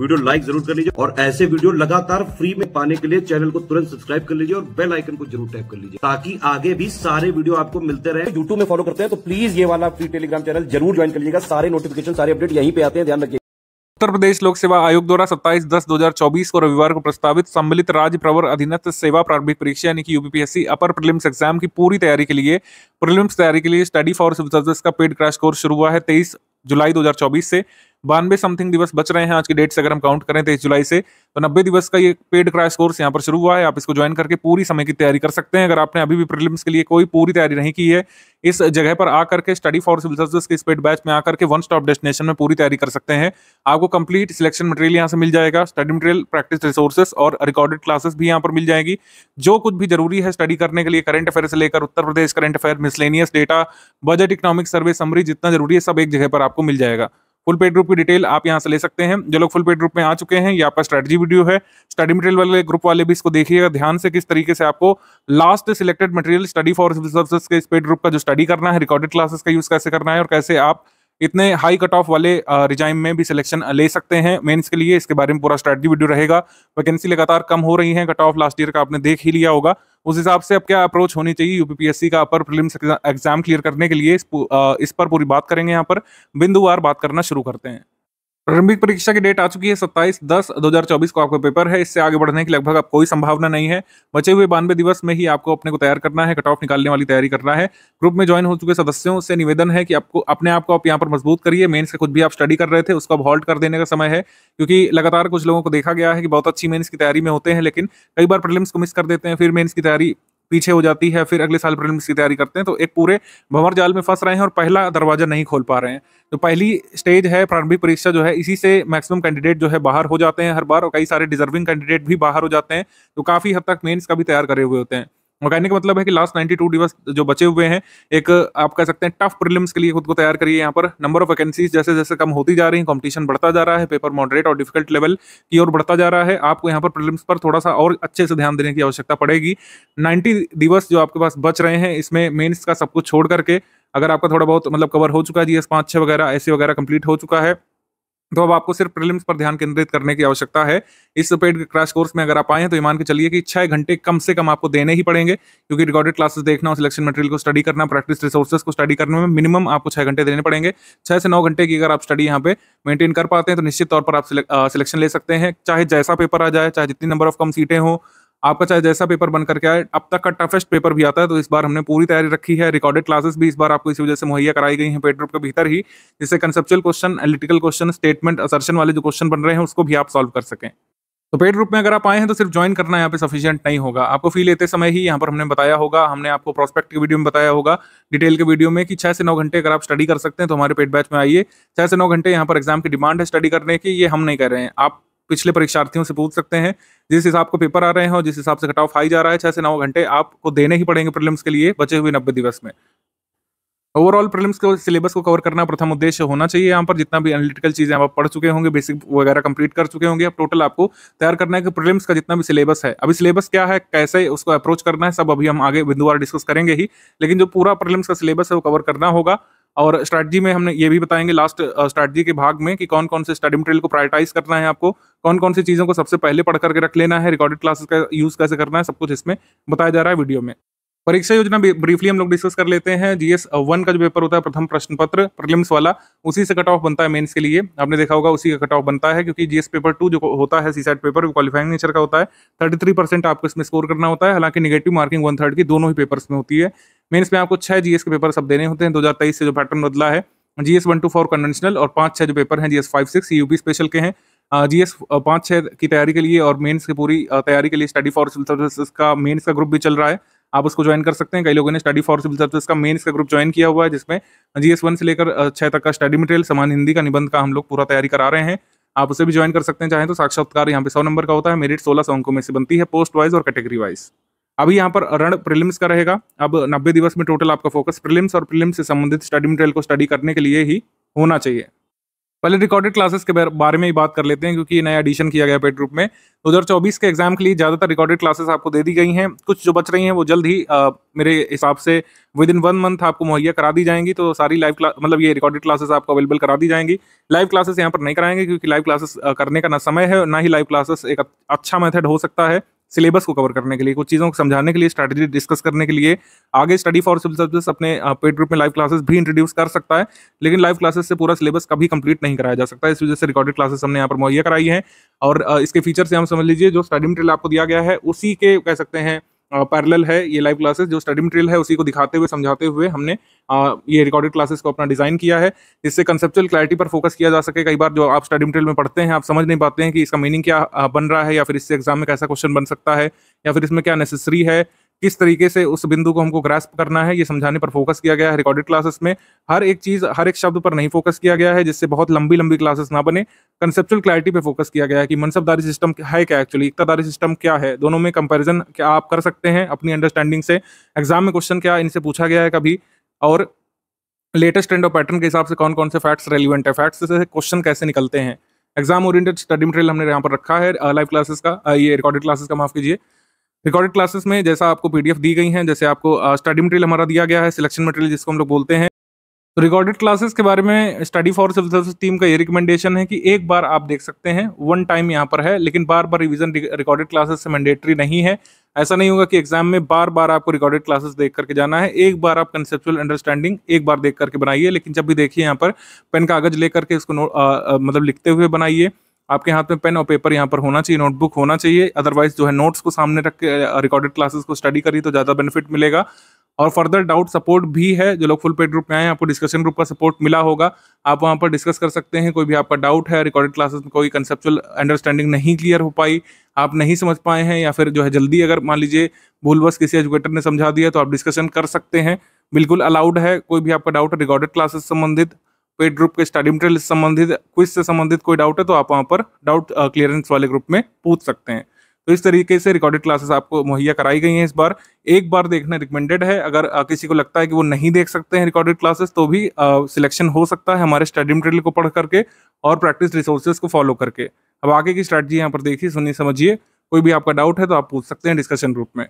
video like जरूर कर लीजिए और ऐसे वीडियो लगातार फ्री में पाने के लिए चैनल को तुरंत सब्सक्राइब कर लीजिए और बेल आइकन को जरूर टैप कर लीजिए ताकि आगे भी सारे वीडियो आपको मिलते रहे यूट्यूब में फॉलो करते हैं तो प्लीज ये वाला फ्री टेलीग्राम चैनल जरूर ज्वाइन कर लीजिएगा सारे नोटिफिकेशन सारे अपडेट यहीं पे आते हैं ध्यान रखिए उत्तर प्रदेश लोक सेवा आयोग द्वारा 27 दस 2024 को रविवार को प्रस्तावित सम्मिलित राज्य प्रवर अधीनस्थ सेवा प्रारंभिक परीक्षा यानी कि यूपीपीएससी अपर प्रीलिम्स एग्जाम की पूरी तैयारी के लिए प्रीलिम्स तैयारी के लिए स्टडी फॉर सिविल सर्विस का पेड क्रैश कोर्स शुरू हुआ है तेईस जुलाई 2024 से बानवे समथिंग दिवस बच रहे हैं आज की डेट से अगर हम काउंट करें तेईस तो जुलाई से तो नब्बे दिवस का ये पेड क्रैश कोर्स यहाँ पर शुरू हुआ है आप इसको ज्वाइन करके पूरी समय की तैयारी कर सकते हैं अगर आपने अभी भी प्रिलिम्स के लिए कोई पूरी तैयारी नहीं की है इस जगह पर आकर के स्टडी फॉर सिविल सर्विस के इस पेड बैच में आकर के वन स्टॉप डेस्टिनेशन में पूरी तैयारी कर सकते हैं आपको कंप्लीट सिलेक्शन मटेरियल यहाँ से मिल जाएगा स्टडी मटेरियल प्रैक्टिस रिसोर्सेस और रिकॉर्डेड क्लासेस भी यहाँ पर मिल जाएगी जो कुछ भी जरूरी है स्टडी करने के लिए करंट अफेयर से लेकर Uttar Pradesh current affair miscellaneous data budget economic survey summary जितना जरूरी है सब एक जगह पर आपको मिल जाएगा फुल पेड ग्रुप की डिटेल आप यहाँ से ले सकते हैं जो लोग फुल पेड ग्रुप में आ चुके हैं यहाँ पर स्ट्रेटजी वीडियो है स्टडी मटेरियल वाले ग्रुप वाले भी इसको देखिएगा ध्यान से किस तरीके से आपको last selected material study for services के इस पेड ग्रुप का जो स्टडी करना है रिकॉर्डेड क्लासेस का यूज कैसे करना है और कैसे आप इतने हाई कट ऑफ वाले रिजाइम में भी सिलेक्शन ले सकते हैं मेंस के लिए इसके बारे में पूरा स्ट्रेटजी वीडियो रहेगा वैकेंसी लगातार कम हो रही है कट ऑफ लास्ट ईयर का आपने देख ही लिया होगा उस हिसाब से अब क्या अप्रोच होनी चाहिए यूपीपीएससी का अपर प्रीलिम्स एग्जाम क्लियर करने के लिए इस पर पूरी बात करेंगे यहाँ पर बिंदुवार बात करना शुरू करते हैं प्रारंभिक परीक्षा की डेट आ चुकी है 27 दस 2024 को आपका पेपर है इससे आगे बढ़ने की लगभग अब कोई संभावना नहीं है बचे हुए बानवे दिवस में ही आपको अपने को तैयार करना है कट ऑफ निकालने वाली तैयारी करना है ग्रुप में ज्वाइन हो चुके सदस्यों से निवेदन है कि आपको अपने आप को आप यहाँ पर मजबूत करिए मेन्स का कुछ भी आप स्टडी कर रहे थे उसको अब हॉल्ट कर देने का समय है क्योंकि लगातार कुछ लोगों को देखा गया है कि बहुत अच्छी मेन्स की तैयारी में होते हैं लेकिन कई बार प्रॉब्लम्स को मिस कर देते हैं फिर मेन्स की तैयारी पीछे हो जाती है फिर अगले साल प्रीलिम्स की तैयारी करते हैं तो एक पूरे भंवर जाल में फंस रहे हैं और पहला दरवाजा नहीं खोल पा रहे हैं तो पहली स्टेज है प्रारंभिक परीक्षा जो है इसी से मैक्सिमम कैंडिडेट जो है बाहर हो जाते हैं हर बार और कई सारे डिजर्विंग कैंडिडेट भी बाहर हो जाते हैं तो काफ़ी हद तक मेन्स का भी तैयार करे हुए होते हैं और कहने का मतलब है कि लास्ट टू दिवस जो बचे हुए हैं एक आप कह सकते हैं टफ प्रीलिम्स के लिए खुद को तैयार करिए यहाँ पर नंबर ऑफ वैकेंसीज जैसे जैसे कम होती जा रही है कॉम्पिटिशन बढ़ता जा रहा है पेपर मॉडरेट और डिफिकल्ट लेवल की ओर बढ़ता जा रहा है आपको यहाँ पर प्रीलिम्स पर थोड़ा सा और अच्छे से ध्यान देने की आवश्यकता पड़ेगी नाइन्टी दिवस जो आपके पास बच रहे हैं इसमें मेन्स का सब कुछ छोड़ करके अगर आपका थोड़ा बहुत मतलब कवर हो चुका है जी एस पाँच छः वगैरह ऐसे वगैरह कंप्लीट हो चुका है तो अब आपको सिर्फ प्रीलिम्स पर ध्यान केंद्रित करने की आवश्यकता है इस पेड क्रैश कोर्स में अगर आप आए हैं तो ईमान मान के चलिए कि छह घंटे कम से कम आपको देने ही पड़ेंगे क्योंकि रिकॉर्डेड क्लासेस देखना और सिलेक्शन मटेरियल को स्टडी करना प्रैक्टिस रिसोर्सेस को स्टडी करने में मिनिमम आपको छह घंटे देने पड़ेंगे छह से नौ घंटे की अगर आप स्टडी यहाँ पे मेंटेन कर पाते हैं तो निश्चित तौर पर आप सिलेक्शन ले सकते हैं चाहे जैसा पेपर आ जाए चाहे जितनी नंबर ऑफ कम सीटें हों आपका चाहे जैसा पेपर बन करके आए अब तक का टफेस्ट पेपर भी आता है तो इस बार हमने पूरी तैयारी रखी है रिकॉर्डेड क्लासेस भी इस बार आपको इसी वजह से मुहैया कराई गई है पेड्रोप के भीतर ही जिससे conceptual question analytical question statement assertion वाले जो क्वेश्चन बन रहे हैं उसको भी आप सॉल्व कर सकें तो पेड ग्रुप में अगर आप आए हैं तो सिर्फ ज्वाइन करना यहाँ पे सफिशियंट नहीं होगा आपको फी लेते समय ही यहाँ पर हमने बताया होगा हमने आपको प्रोस्पेक्ट के वीडियो में बताया होगा डिटेल के वीडियो में कि छह से नौ घंटे अगर आप स्टडी कर सकते हैं तो हमारे पेड बैच में आइए छह से नौ घंटे यहाँ पर एग्जाम की डिमांड है स्टडी करने की ये हम नहीं कर रहे हैं आप पिछले परीक्षार्थियों से पूछ सकते हैं जिस हिसाब को पेपर आ रहे हैं और जिस हिसाब से कट ऑफ आई जा रहा है छह से नौ घंटे आपको देने ही पड़ेंगे प्रिलिम्स के लिए बचे हुए नब्बे दिवस में ओवरऑल प्रिलिम्स के सिलेबस को कवर करना प्रथम उद्देश्य होना चाहिए यहाँ पर जितना भी एनालिटिकल चीज़ें आप पढ़ चुके होंगे बेसिक वगैरह कंप्लीट कर चुके होंगे अब टोटल आपको तैयार करना है कि प्रिलिम्स का जितना भी सिलेबस है अभी सिलेबस क्या है कैसे उसको अप्रोच करना है सब अभी हम आगे बिंदुवार डिस्कस करेंगे ही लेकिन जो पूरा प्रिलिम्स का सिलेबस है वो कवर करना होगा और स्ट्रैटी में हमने ये भी बताएंगे लास्ट स्ट्रैटी के भाग में कि कौन कौन से स्टडी मटेरियल को प्रायोरिटाइज करना है आपको कौन कौन सी चीज़ों को सबसे पहले पढ़ करके रख लेना है रिकॉर्डेड क्लासेस का यूज़ कैसे करना है सब कुछ इसमें बताया जा रहा है वीडियो में परीक्षा योजना ब्रीफली हम लोग डिस्कस कर लेते हैं जीएस वन का जो पेपर होता है प्रथम प्रश्न पत्र प्रलिम्स वाला उसी से कट ऑफ बनता है मेंस के लिए आपने देखा होगा उसी का कट ऑफ बनता है क्योंकि जीएस पेपर टू जो होता है सीसेट पेपर वो क्वालिफाइंग नेचर का होता है थर्टी थ्री परसेंट आपको इसमें स्कोर करना होता है हालांकि निगेटिव मार्किंग वन थर्ड की दोनों ही पेपर्स में होती है मेन्स में आपको छह जीएस के पेपर सब देने होते हैं 2023 से जो पैटर्न बदला है GS one two four conventional और पांच छह जो पेपर हैं GS five six UP special के हैं जीएस पांच छह की तैयारी के लिए और मेन्स की पूरी तैयारी के लिए स्टडी फॉर सिविल सर्विसेज का मेन्स का ग्रुप भी चल रहा है आप उसको ज्वाइन कर सकते हैं कई लोगों ने स्टडी फॉर सिविल सर्विस का मेन्स का ग्रुप ज्वाइन किया हुआ है जिसमें जीएस वन से लेकर छह तक का स्टडी मटेरियल समान हिंदी का निबंध का हम लोग पूरा तैयारी करा रहे हैं आप उसे भी ज्वाइन कर सकते हैं चाहे तो साक्षात्कार यहाँ पे सौ नंबर का होता है मेरिट सोलह सौ अंकों में से बनती है पोस्ट वाइज और कैटेगरी वाइज अभी यहाँ पर रण प्रिलिम्स का रहेगा अब नब्बे दिवस में टोटल आपका फोकस प्रिलिम्स और प्रिलिम्स से संबंधित स्टडी मटेरियल को स्टडी करने के लिए ही होना चाहिए पहले रिकॉर्डेड क्लासेस के बारे में ही बात कर लेते हैं क्योंकि नया एडिशन किया गया पेड ग्रुप में दो हज़ार चौबीस के एग्जाम के लिए ज़्यादातर रिकॉर्डेड क्लासेस आपको दे दी गई हैं कुछ जो बच रही हैं वो जल्द ही आ, मेरे हिसाब से विद इन वन मंथ आपको मुहैया करा दी जाएंगी तो सारी लाइव क्लास मतलब ये रिकॉर्डेड क्लासेस आपको अवेलेबल करा दी जाएंगी लाइव क्लासेस यहाँ पर नहीं कराएंगे क्योंकि लाइव क्लासेस करने का ना समय है ना ही लाइव क्लासेस एक अच्छा मैथड हो सकता है सिलेबस को कवर करने के लिए कुछ चीज़ों को समझाने के लिए स्ट्रैटेजी डिस्कस करने के लिए आगे स्टडी फॉर सिविल सर्विस अपने पेड ग्रुप में लाइव क्लासेस भी इंट्रोड्यूस कर सकता है लेकिन लाइव क्लासेस से पूरा सिलेबस कभी कंप्लीट नहीं कराया जा सकता इस वजह से रिकॉर्डेड क्लासेस हमने यहाँ पर मुहैया कराई है और इसके फीचर से हम समझ लीजिए जो स्टडी मटेरियल आपको दिया गया है उसी के कह सकते हैं पैरल है ये लाइव क्लासेस जो स्टडी मटेरियल है उसी को दिखाते हुए समझाते हुए हमने आ, ये रिकॉर्डेड क्लासेस को अपना डिज़ाइन किया है जिससे कंसेप्चुअल क्लैरिटी पर फोकस किया जा सके कई बार जो आप स्टडी मटेरियल में पढ़ते हैं आप समझ नहीं पाते हैं कि इसका मीनिंग क्या बन रहा है या फिर इससे एग्जाम में कैसा क्वेश्चन बन सकता है या फिर इसमें क्या नेसेसरी है किस तरीके से उस बिंदु को हमको ग्रास्प करना है ये समझाने पर फोकस किया गया है रिकॉर्डेड क्लासेस में हर एक चीज हर एक शब्द पर नहीं फोकस किया गया है जिससे बहुत लंबी लंबी क्लासेस ना बने कंसेप्चुअल क्लैरिटी पे फोकस किया गया है कि मनसबदारी सिस्टम है क्या एक्चुअली इकतादारी सिस्टम क्या है दोनों में कंपेरिजन क्या आप कर सकते हैं अपनी अंडरस्टैंडिंग से एग्जाम में क्वेश्चन क्या इनसे पूछा गया है कभी और लेटेस्ट ट्रेंड और पैटर्न के हिसाब से कौन कौन से फैक्ट्स रेलिवेंट है फैक्ट्स से क्वेश्चन कैसे निकलते हैं एग्जाम ओरिएंटेड स्टडी मटेरियल हमने यहाँ पर रखा है लाइव क्लासेस का ये रिकॉर्डेड क्लासेस का माफ कीजिए रिकॉर्डेड क्लासेस में जैसा आपको पीडीएफ दी गई हैं जैसे आपको स्टडी मटेरियल हमारा दिया गया है सिलेक्शन मटेरियल जिसको हम लोग बोलते हैं तो रिकॉर्डेड क्लासेस के बारे में study for civil service team का ये रिकमेंडेशन है कि एक बार आप देख सकते हैं वन टाइम यहाँ पर है लेकिन बार बार रिवीजन रिकॉर्डेड क्लासेस से मैंडेटरी नहीं है ऐसा नहीं होगा कि एग्जाम में बार बार आपको रिकॉर्डेड क्लासेस देख करके जाना है एक बार आप कंसेप्चुअल अंडरस्टैंडिंग एक बार देख करके बनाइए लेकिन जब भी देखिए यहाँ पर पेन कागज ले करके इसको आ, आ, मतलब लिखते हुए बनाइए आपके हाथ में पेन और पेपर यहाँ पर होना चाहिए नोटबुक होना चाहिए अदरवाइज जो है नोट्स को सामने रख के रिकॉर्डेड क्लासेस को स्टडी करिए तो ज़्यादा बेनिफिट मिलेगा और फर्दर डाउट सपोर्ट भी है जो लोग फुल पेड ग्रुप में आए हैं आपको डिस्कशन ग्रुप का सपोर्ट मिला होगा आप वहाँ पर डिस्कस कर सकते हैं कोई भी आपका डाउट है रिकॉर्डेड क्लासेस में कोई कंसेप्चुअल अंडरस्टैंडिंग नहीं क्लियर हो पाई आप नहीं समझ पाए हैं या फिर जो है जल्दी अगर मान लीजिए भूलवश किसी एजुकेटर ने समझा दिया तो आप डिस्कशन कर सकते हैं बिल्कुल अलाउड है कोई भी आपका डाउट है रिकॉर्डेड क्लासेस संबंधित पेड ग्रुप के स्टडी मटेरियल संबंधित क्विज से संबंधित कोई डाउट है तो आप वहाँ पर डाउट क्लियरेंस uh, वाले ग्रुप में पूछ सकते हैं तो इस तरीके से रिकॉर्डेड क्लासेस आपको मुहैया कराई गई हैं इस बार एक बार देखना रिकमेंडेड है अगर uh, किसी को लगता है कि वो नहीं देख सकते हैं रिकॉर्डेड क्लासेस तो भी सिलेक्शन uh, हो सकता है हमारे स्टडी मटेरियल को पढ़ करके और प्रैक्टिस रिसोर्सेज को फॉलो करके अब आगे की स्ट्रैटी यहाँ पर देखिए सुनिए समझिए कोई भी आपका डाउट है तो आप पूछ सकते हैं डिस्कशन ग्रुप में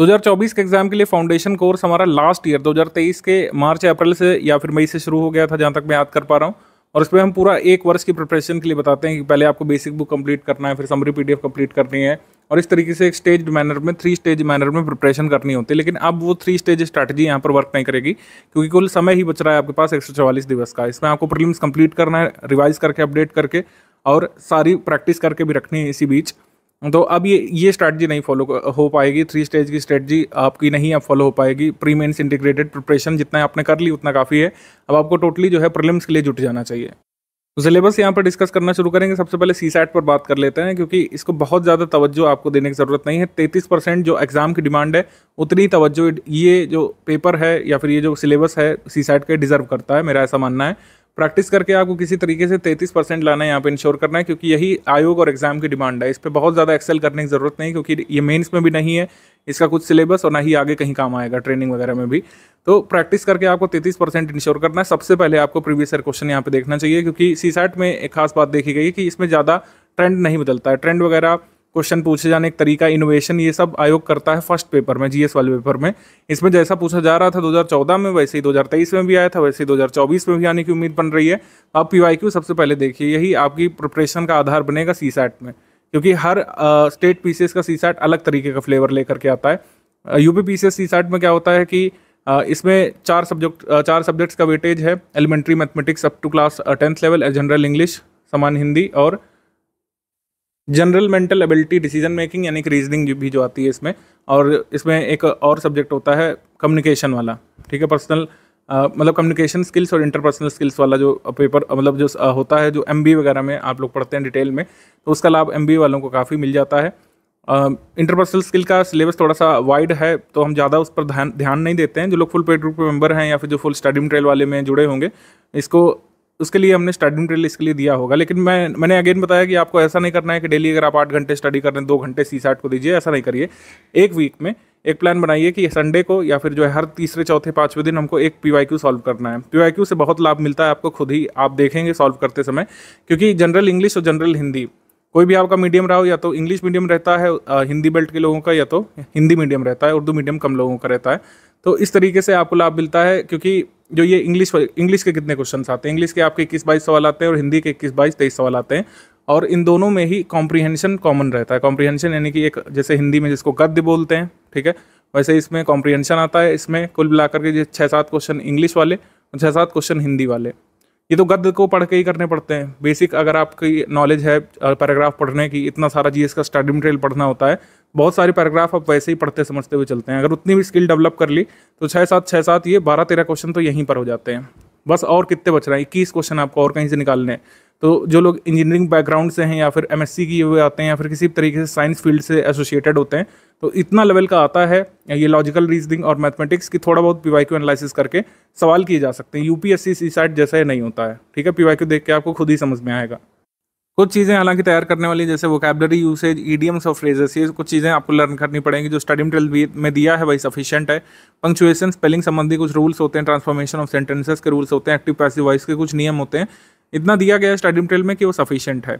2024 के एग्जाम के लिए फाउंडेशन कोर्स हमारा लास्ट ईयर 2023 के मार्च अप्रैल से या फिर मई से शुरू हो गया था जहाँ तक मैं याद कर पा रहा हूँ और उसमें हम पूरा एक वर्ष की प्रिपरेशन के लिए बताते हैं कि पहले आपको बेसिक बुक कंप्लीट करना है फिर समरी पी कंप्लीट करनी है और इस तरीके से एक स्टेज मैनर में थ्री स्टेज मैनर में प्रिपरेशन करनी होती है लेकिन अब वो थ्री स्टेज स्ट्रैटेजी यहाँ पर वर्क नहीं करेगी क्योंकि कुल समय ही बच रहा है आपके पास एक दिवस का इसमें आपको प्रीलिम्स कंप्लीट करना है रिवाइज करके अपडेट करके और सारी प्रैक्टिस करके भी रखनी है इसी बीच तो अब ये ये स्ट्रैटी नहीं फॉलो हो पाएगी थ्री स्टेज की स्ट्रेटजी आपकी नहीं अब फॉलो हो पाएगी प्री मेन्स इंटीग्रेटेड प्रिपरेशन जितना आपने कर ली उतना काफ़ी है अब आपको टोटली जो है प्रिलिम्स के लिए जुट जाना चाहिए तो सिलेबस यहाँ पर डिस्कस करना शुरू करेंगे सबसे पहले सी सैट पर बात कर लेते हैं क्योंकि इसको बहुत ज़्यादा तवज्जो आपको देने की ज़रूरत नहीं है तैंतीस परसेंट जो एग्ज़ाम की डिमांड है उतनी तवज्जो ये जो पेपर है या फिर ये जो सिलेबस है सी सैट का डिज़र्व करता है मेरा ऐसा मानना है प्रैक्टिस करके आपको किसी तरीके से 33 परसेंट लाना है यहाँ पे इंश्योर करना है क्योंकि यही आयोग और एग्जाम की डिमांड है इस पर बहुत ज़्यादा एक्सेल करने की ज़रूरत नहीं क्योंकि ये मेन्स में भी नहीं है इसका कुछ सिलेबस और ना ही आगे कहीं काम आएगा ट्रेनिंग वगैरह में भी तो प्रैक्टिस करके आपको तैतीस परसेंट इंश्योर करना है सबसे पहले आपको प्रीवियस ईयर क्वेश्चन यहाँ पे देखना चाहिए क्योंकि सी में एक खास बात देखी गई है कि इसमें ज़्यादा ट्रेंड नहीं बदलता है ट्रेंड वगैरह क्वेश्चन पूछे जाने का तरीका इनोवेशन ये सब आयोग करता है फर्स्ट पेपर में जीएस वाले पेपर में इसमें जैसा पूछा जा रहा था 2014 में वैसे ही 2023 में भी आया था वैसे ही 2024 में भी आने की उम्मीद बन रही है आप पी सबसे पहले देखिए यही आपकी प्रिपरेशन का आधार बनेगा सी में क्योंकि हर स्टेट पी का सी अलग तरीके का फ्लेवर लेकर के आता है यूपी पी सी में क्या होता है कि इसमें चार सब्जेक्ट चार सब्जेक्ट्स का वेटेज है elementary mathematics up to class tenth level general English समान हिंदी और general mental ability decision making यानी कि रीजनिंग भी जो आती है इसमें और इसमें एक और सब्जेक्ट होता है कम्युनिकेशन वाला ठीक है पर्सनल मतलब कम्युनिकेशन स्किल्स और इंटरपर्सनल स्किल्स वाला जो पेपर मतलब जो आ, होता है जो एम वगैरह में आप लोग पढ़ते हैं डिटेल में तो उसका लाभ एम वालों को काफ़ी मिल जाता है इंटरपर्सनल स्किल का सिलेबस थोड़ा सा वाइड है तो हम ज़्यादा उस पर ध्यान ध्यान नहीं देते हैं जो लोग फुल पेड ग्रुप मेंबर हैं या फिर जो फुल स्टडी ट्रेल वाले में जुड़े होंगे इसको उसके लिए हमने स्टडी मटेरियल इसके लिए दिया होगा लेकिन मैं मैंने अगेन बताया कि आपको ऐसा नहीं करना है कि डेली अगर आप आठ घंटे स्टडी कर रहे हैं दो घंटे सी साट को दीजिए ऐसा नहीं करिए एक वीक में एक प्लान बनाइए कि संडे को या फिर जो है हर तीसरे चौथे पाँचवें दिन हमको एक पी वाई क्यू सॉल्व करना है पी वाई क्यू से बहुत लाभ मिलता है आपको खुद ही आप देखेंगे सॉल्व करते समय क्योंकि जनरल इंग्लिश और जनरल हिंदी कोई भी आपका मीडियम रहा हो या तो इंग्लिश मीडियम रहता है हिंदी बेल्ट के लोगों का या तो हिंदी मीडियम रहता है उर्दू मीडियम कम लोगों का रहता है तो इस तरीके से आपको लाभ मिलता है क्योंकि जो ये इंग्लिश इंग्लिश के कितने क्वेश्चन आते हैं इंग्लिश के आपके इक्कीस बाईस सवाल आते हैं और हिंदी के इक्कीस बाईस तेईस सवाल आते हैं और इन दोनों में ही कॉम्प्रीहेंशन कॉमन रहता है कॉम्प्रीहेंशन यानी कि एक जैसे हिंदी में जिसको गद्य बोलते हैं ठीक है वैसे इसमें कॉम्प्रीहेंशन आता है इसमें कुल करके के छः सात क्वेश्चन इंग्लिश वाले और छः सात क्वेश्चन हिंदी वाले ये तो गद्य को पढ़ के ही करने पड़ते हैं बेसिक अगर आपकी नॉलेज है पैराग्राफ पढ़ने की इतना सारा जी का स्टडी मटेरियल पढ़ना होता है बहुत सारे पैराग्राफ आप वैसे ही पढ़ते समझते हुए चलते हैं अगर उतनी भी स्किल डेवलप कर ली तो छः सात छः सात ये बारह तेरह क्वेश्चन तो यहीं पर हो जाते हैं बस और कितने बच रहे हैं इक्कीस क्वेश्चन आपको और कहीं से निकालने हैं तो जो लोग इंजीनियरिंग बैकग्राउंड से हैं या फिर एम किए हुए आते हैं या फिर किसी तरीके से साइंस फील्ड से एसोसिएटेड होते हैं तो इतना लेवल का आता है ये लॉजिकल रीजनिंग और मैथमेटिक्स की थोड़ा बहुत पी एनालिसिस करके सवाल किए जा सकते हैं यूपीएससी सी साइट जैसा नहीं होता है ठीक है पी देख के आपको खुद ही समझ में आएगा कुछ चीज़ें हालांकि तैयार करने वाली जैसे वोकेबलरी यूसेज ईडियम्स और फ्रेजेस ये कुछ चीज़ें आपको लर्न करनी पड़ेंगी जो स्टडी मटेरियल में दिया है वही सफिशियंट है पंक्चुएशन स्पेलिंग संबंधी कुछ रूल्स होते हैं ट्रांसफॉर्मेशन ऑफ सेंटेंसेस के रूल्स होते हैं एक्टिव पैसिव वॉइस के कुछ नियम होते हैं इतना दिया गया है स्टडी मटेरियल में कि वो सफिशियंट है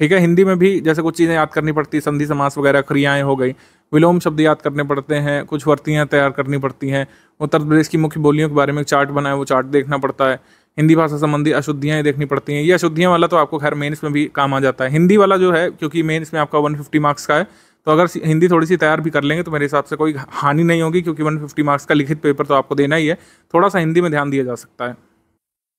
ठीक है हिंदी में भी जैसे कुछ चीज़ें याद करनी पड़ती है संधि समास वगैरह क्रियाएँ हो गई विलोम शब्द याद करने पड़ते हैं कुछ वर्तियाँ तैयार करनी पड़ती हैं उत्तर प्रदेश की मुख्य बोलियों के बारे में चार्ट बनाए वो चार्ट देखना पड़ता है हिंदी भाषा संबंधी अशुद्धियाँ देखनी पड़ती हैं ये अशुद्धियाँ वाला तो आपको खैर मेन्स में भी काम आ जाता है हिंदी वाला जो है क्योंकि मेन्स में आपका 150 मार्क्स का है तो अगर हिंदी थोड़ी सी तैयार भी कर लेंगे तो मेरे हिसाब से कोई हानि नहीं होगी क्योंकि 150 मार्क्स का लिखित पेपर तो आपको देना ही है थोड़ा सा हिंदी में ध्यान दिया जा सकता है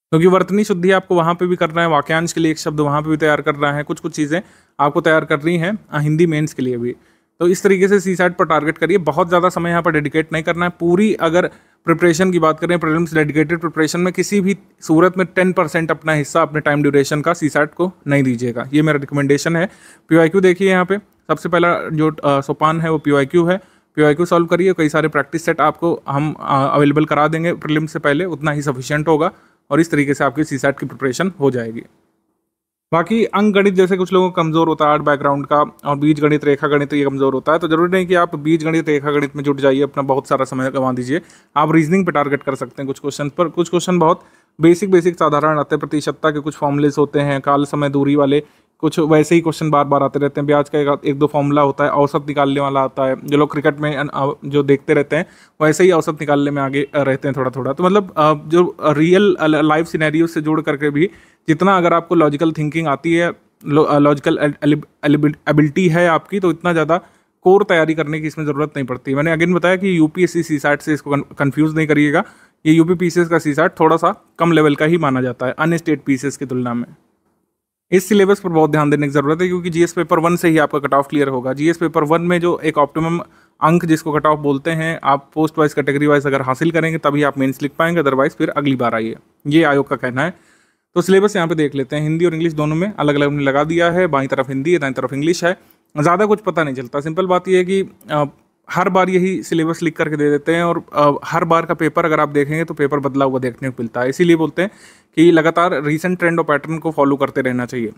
क्योंकि वर्तनी शुद्धि आपको वहाँ पे भी करना है वाक्यांश के लिए एक शब्द वहाँ पे भी तैयार करना है कुछ कुछ चीज़ें आपको तैयार कर रही हैं हिंदी मेंस के लिए भी तो इस तरीके से सी सैट पर टारगेट करिए बहुत ज़्यादा समय यहाँ पर डेडिकेट नहीं करना है पूरी अगर प्रिपरेशन की बात करें प्रीलिम्स डेडिकेटेड प्रिपरेशन में किसी भी सूरत में टेन परसेंट अपना हिस्सा अपने टाइम ड्यूरेशन का सी सैट को नहीं दीजिएगा ये मेरा रिकमेंडेशन है पी आई क्यू देखिए यहाँ पे सबसे पहला जो सोपान है वो पी आई क्यू है पी आई क्यू सॉल्व करिए कई सारे प्रैक्टिस सेट आपको हम अवेलेबल करा देंगे प्रिलिम्स से पहले उतना ही सफिशियंट होगा और इस तरीके से आपकी सी सैट की प्रिपरेशन हो जाएगी बाकी अंग गणित जैसे कुछ लोगों का कमज़ोर होता है आर्ट बैकग्राउंड का और बीज गणित रेखा गणित तो ये कमज़ोर होता है तो जरूरी नहीं कि आप बीज गणित रेखा गणित में जुट जाइए अपना बहुत सारा समय गंवा दीजिए आप रीजनिंग पे टारगेट कर सकते हैं कुछ क्वेश्चन पर कुछ क्वेश्चन बहुत बेसिक बेसिक साधारण आते हैं प्रतिशतता के कुछ फॉर्मुलेस होते हैं काल समय दूरी वाले कुछ वैसे ही क्वेश्चन बार बार आते रहते हैं ब्याज का एक, दो फॉर्मूला होता है औसत निकालने वाला आता है जो लोग क्रिकेट में जो देखते रहते हैं वैसे ही औसत निकालने में आगे रहते हैं थोड़ा थोड़ा तो मतलब जो रियल लाइफ सिनेरियो से जोड़ करके भी जितना अगर आपको लॉजिकल थिंकिंग आती है लॉजिकल एबिलिटी है आपकी तो इतना ज़्यादा कोर तैयारी करने की इसमें ज़रूरत नहीं पड़ती मैंने अगेन बताया कि यू पी से इसको कन्फ्यूज़ नहीं करिएगा ये यू पी का सी थोड़ा सा कम लेवल का ही माना जाता है स्टेट पीसीस की तुलना में इस सिलेबस पर बहुत ध्यान देने की ज़रूरत है क्योंकि जीएस पेपर वन से ही आपका कट ऑफ क्लियर होगा जीएस पेपर वन में जो एक ऑप्टिमम अंक जिसको कट ऑफ बोलते हैं आप पोस्ट वाइज कैटेगरी वाइज अगर हासिल करेंगे तभी आप मेन्स लिख पाएंगे अदरवाइज फिर अगली बार आइए ये आयोग का कहना है तो सिलेबस यहाँ पे देख लेते हैं हिंदी और इंग्लिश दोनों में अलग अलग उन्हें लगा दिया है बाई तरफ हिंदी है दाई तरफ इंग्लिश है ज़्यादा कुछ पता नहीं चलता सिंपल बात यह है कि हर बार यही सिलेबस लिख करके दे देते हैं और हर बार का पेपर अगर आप देखेंगे तो पेपर बदला हुआ देखने को मिलता है इसीलिए बोलते हैं कि लगातार रिसेंट ट्रेंड और पैटर्न को फॉलो करते रहना चाहिए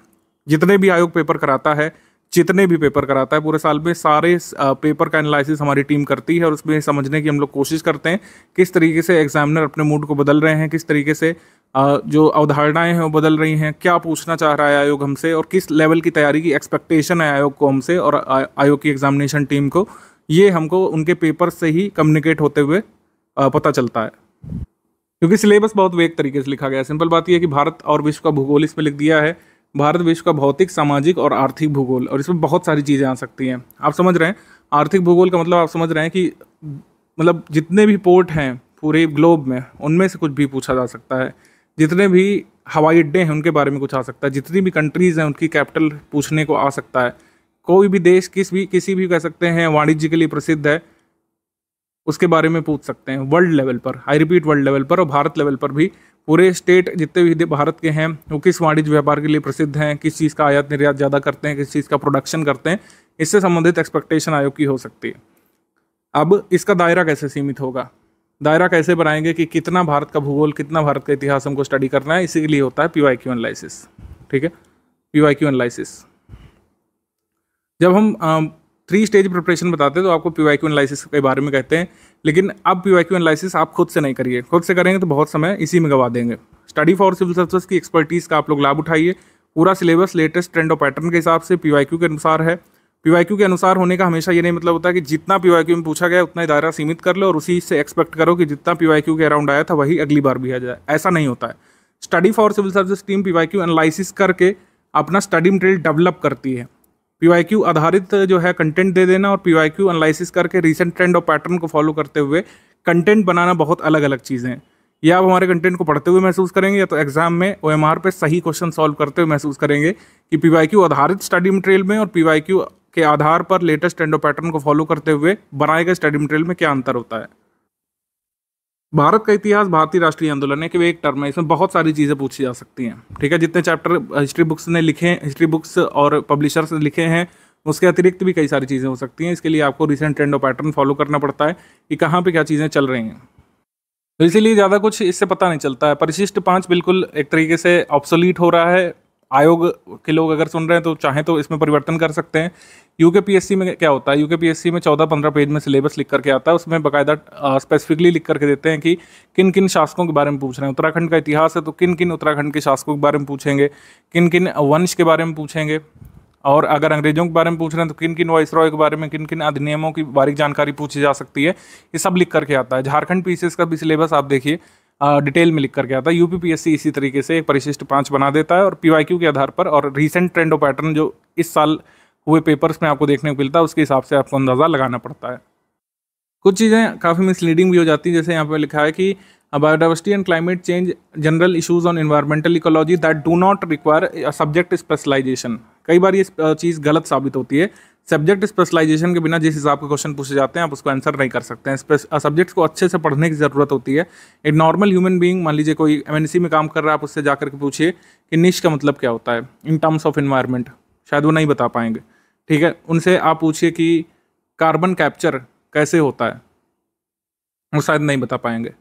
जितने भी आयोग पेपर कराता है जितने भी पेपर कराता है पूरे साल में सारे पेपर का एनालिसिस हमारी टीम करती है और उसमें समझने की हम लोग कोशिश करते हैं किस तरीके से एग्जामिनर अपने मूड को बदल रहे हैं किस तरीके से जो अवधारणाएं हैं वो बदल रही हैं क्या पूछना चाह रहा है आयोग हमसे और किस लेवल की तैयारी की एक्सपेक्टेशन है आयोग को हमसे और आयोग की एग्जामिनेशन टीम को ये हमको उनके पेपर से ही कम्युनिकेट होते हुए पता चलता है क्योंकि सिलेबस बहुत वेग तरीके से लिखा गया है सिंपल बात यह है कि भारत और विश्व का भूगोल इसमें लिख दिया है भारत विश्व का भौतिक सामाजिक और आर्थिक भूगोल और इसमें बहुत सारी चीज़ें आ सकती हैं आप समझ रहे हैं आर्थिक भूगोल का मतलब आप समझ रहे हैं कि मतलब जितने भी पोर्ट हैं पूरे ग्लोब में उनमें से कुछ भी पूछा जा सकता है जितने भी हवाई अड्डे हैं उनके बारे में कुछ आ सकता है जितनी भी कंट्रीज़ हैं उनकी कैपिटल पूछने को आ सकता है कोई भी देश किस भी किसी भी कह सकते हैं वाणिज्य के लिए प्रसिद्ध है उसके बारे में पूछ सकते हैं वर्ल्ड लेवल पर आई रिपीट वर्ल्ड लेवल पर और भारत लेवल पर भी पूरे स्टेट जितने भी भारत के हैं वो किस वाणिज्य व्यापार के लिए प्रसिद्ध हैं किस चीज़ का आयात निर्यात ज़्यादा करते हैं किस चीज़ का प्रोडक्शन करते हैं इससे संबंधित एक्सपेक्टेशन आयोग की हो सकती है अब इसका दायरा कैसे सीमित होगा दायरा कैसे बनाएंगे कि कितना भारत का भूगोल कितना भारत का इतिहास हमको स्टडी करना है इसी के लिए होता है पी वाई क्यू एनालिसिस ठीक है पी वाई क्यू एनालिसिस जब हम थ्री स्टेज प्रिपरेशन बताते हैं तो आपको पी वाई क्यू एनालिसिस के बारे में कहते हैं लेकिन अब पी वाई क्यू एनालिसिस आप खुद से नहीं करिए खुद से करेंगे तो बहुत समय इसी में गवा देंगे स्टडी फॉर सिविल सर्विस की एक्सपर्टीज़ का आप लोग लाभ उठाइए पूरा सिलेबस लेटेस्ट ट्रेंड और पैटर्न के हिसाब से पी वाई क्यू के अनुसार है पी वाई क्यू के अनुसार होने का हमेशा ये नहीं मतलब होता कि जितना पी वाई क्यू में पूछा गया उतना दायरा सीमित कर लो और उसी से एक्सपेक्ट करो कि जितना पी वाई क्यू के अराउंड आया था वही अगली बार भी आ जाए ऐसा नहीं होता है study for civil service team P Y Q analysis करके अपना स्टडी मटेरियल डेवलप करती है पी आधारित जो है कंटेंट दे देना और क्यू एनालिसिस करके रिसेंट ट्रेंड और पैटर्न को फॉलो करते हुए कंटेंट बनाना बहुत अलग अलग चीज़ें हैं या आप हमारे कंटेंट को पढ़ते हुए महसूस करेंगे या तो एग्जाम में ओ एम आर पे सही क्वेश्चन सॉल्व करते हुए महसूस करेंगे कि पी वाई क्यू आधारित स्टडी मटेरियल में और पी वाई क्यू के आधार पर लेटेस्ट ट्रेंड और पैटर्न को फॉलो करते हुए बनाए गए स्टडी मटेरियल में क्या अंतर होता है भारत का इतिहास भारतीय राष्ट्रीय आंदोलन है कि वे एक टर्म है इसमें बहुत सारी चीज़ें पूछी जा सकती हैं ठीक है जितने चैप्टर हिस्ट्री बुक्स ने लिखे हैं हिस्ट्री बुक्स और पब्लिशर्स ने लिखे हैं उसके अतिरिक्त भी कई सारी चीज़ें हो सकती हैं इसके लिए आपको रिसेंट ट्रेंड और पैटर्न फॉलो करना पड़ता है कि कहाँ पर क्या चीज़ें चल रही हैं तो इसीलिए ज़्यादा कुछ इससे पता नहीं चलता है परिशिष्ट पाँच बिल्कुल एक तरीके से ऑप्सोलीट हो रहा है आयोग के लोग अगर सुन रहे हैं तो चाहें तो इसमें परिवर्तन कर सकते हैं यूके पीएससी में क्या होता है यूके पीएससी में चौदह पंद्रह पेज में सिलेबस लिख करके आता है उसमें बाकायदा स्पेसिफिकली लिख करके देते हैं कि किन किन शासकों के बारे में पूछ रहे हैं उत्तराखंड का इतिहास है तो किन किन उत्तराखंड के शासकों के बारे में पूछेंगे किन किन वंश के बारे में पूछेंगे और अगर अंग्रेजों के बारे में पूछ रहे हैं तो किन किन वॉइस रॉय के बारे में किन किन अधिनियमों की बारीक जानकारी पूछी जा सकती है ये सब लिख करके आता है झारखंड पीसीएस का भी सिलेबस आप देखिए डिटेल में लिख करके आता है यूपीपीएससी इसी तरीके से एक परिशिष्ट पाँच बना देता है और पीवाईक्यू के आधार पर और रिसेंट ट्रेंड और पैटर्न जो इस साल हुए पेपर्स में आपको देखने को मिलता है उसके हिसाब से आपको अंदाज़ा लगाना पड़ता है कुछ चीज़ें काफ़ी मिसलीडिंग भी हो जाती हैं जैसे यहाँ पर लिखा है कि biodiversity and climate change general issues on environmental ecology that do not require subject specialization कई बार ये चीज़ गलत साबित होती है सब्जेक्ट स्पेशलाइजेशन के बिना जिस हिसाब के क्वेश्चन पूछे जाते हैं आप उसको आंसर नहीं कर सकते हैं सब्जेक्ट्स को अच्छे से पढ़ने की ज़रूरत होती है एक नॉर्मल ह्यूमन बीइंग मान लीजिए कोई एम में काम कर रहा है आप उससे जाकर के पूछिए कि निश का मतलब क्या होता है इन टर्म्स ऑफ इन्वायरमेंट शायद वो नहीं बता पाएंगे ठीक है उनसे आप पूछिए कि कार्बन कैप्चर कैसे होता है वो शायद नहीं बता पाएंगे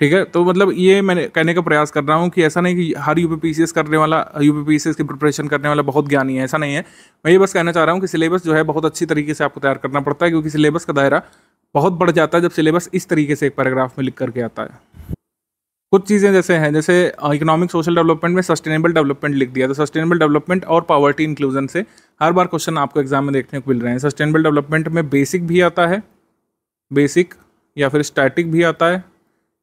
ठीक है तो मतलब ये मैंने कहने का प्रयास कर रहा हूँ कि ऐसा नहीं कि हर यू करने वाला यू की प्रिपरेशन करने वाला बहुत ज्ञानी है ऐसा नहीं है मैं ये बस कहना चाह रहा हूँ कि सिलेबस जो है बहुत अच्छी तरीके से आपको तैयार करना पड़ता है क्योंकि सिलेबस का दायरा बहुत बढ़ जाता है जब सिलेबस इस तरीके से एक पैराग्राफ में लिख करके आता है कुछ चीज़ें जैसे हैं जैसे इकोनॉमिक सोशल डेवलपमेंट में सस्टेनेबल डेवलपमेंट लिख दिया तो सस्टेनेबल डेवलपमेंट और पावर्टी इंक्लूजन से हर बार क्वेश्चन आपको एग्जाम में देखने को मिल रहे हैं सस्टेनेबल डेवलपमेंट में बेसिक भी आता है बेसिक या फिर स्टैटिक भी आता है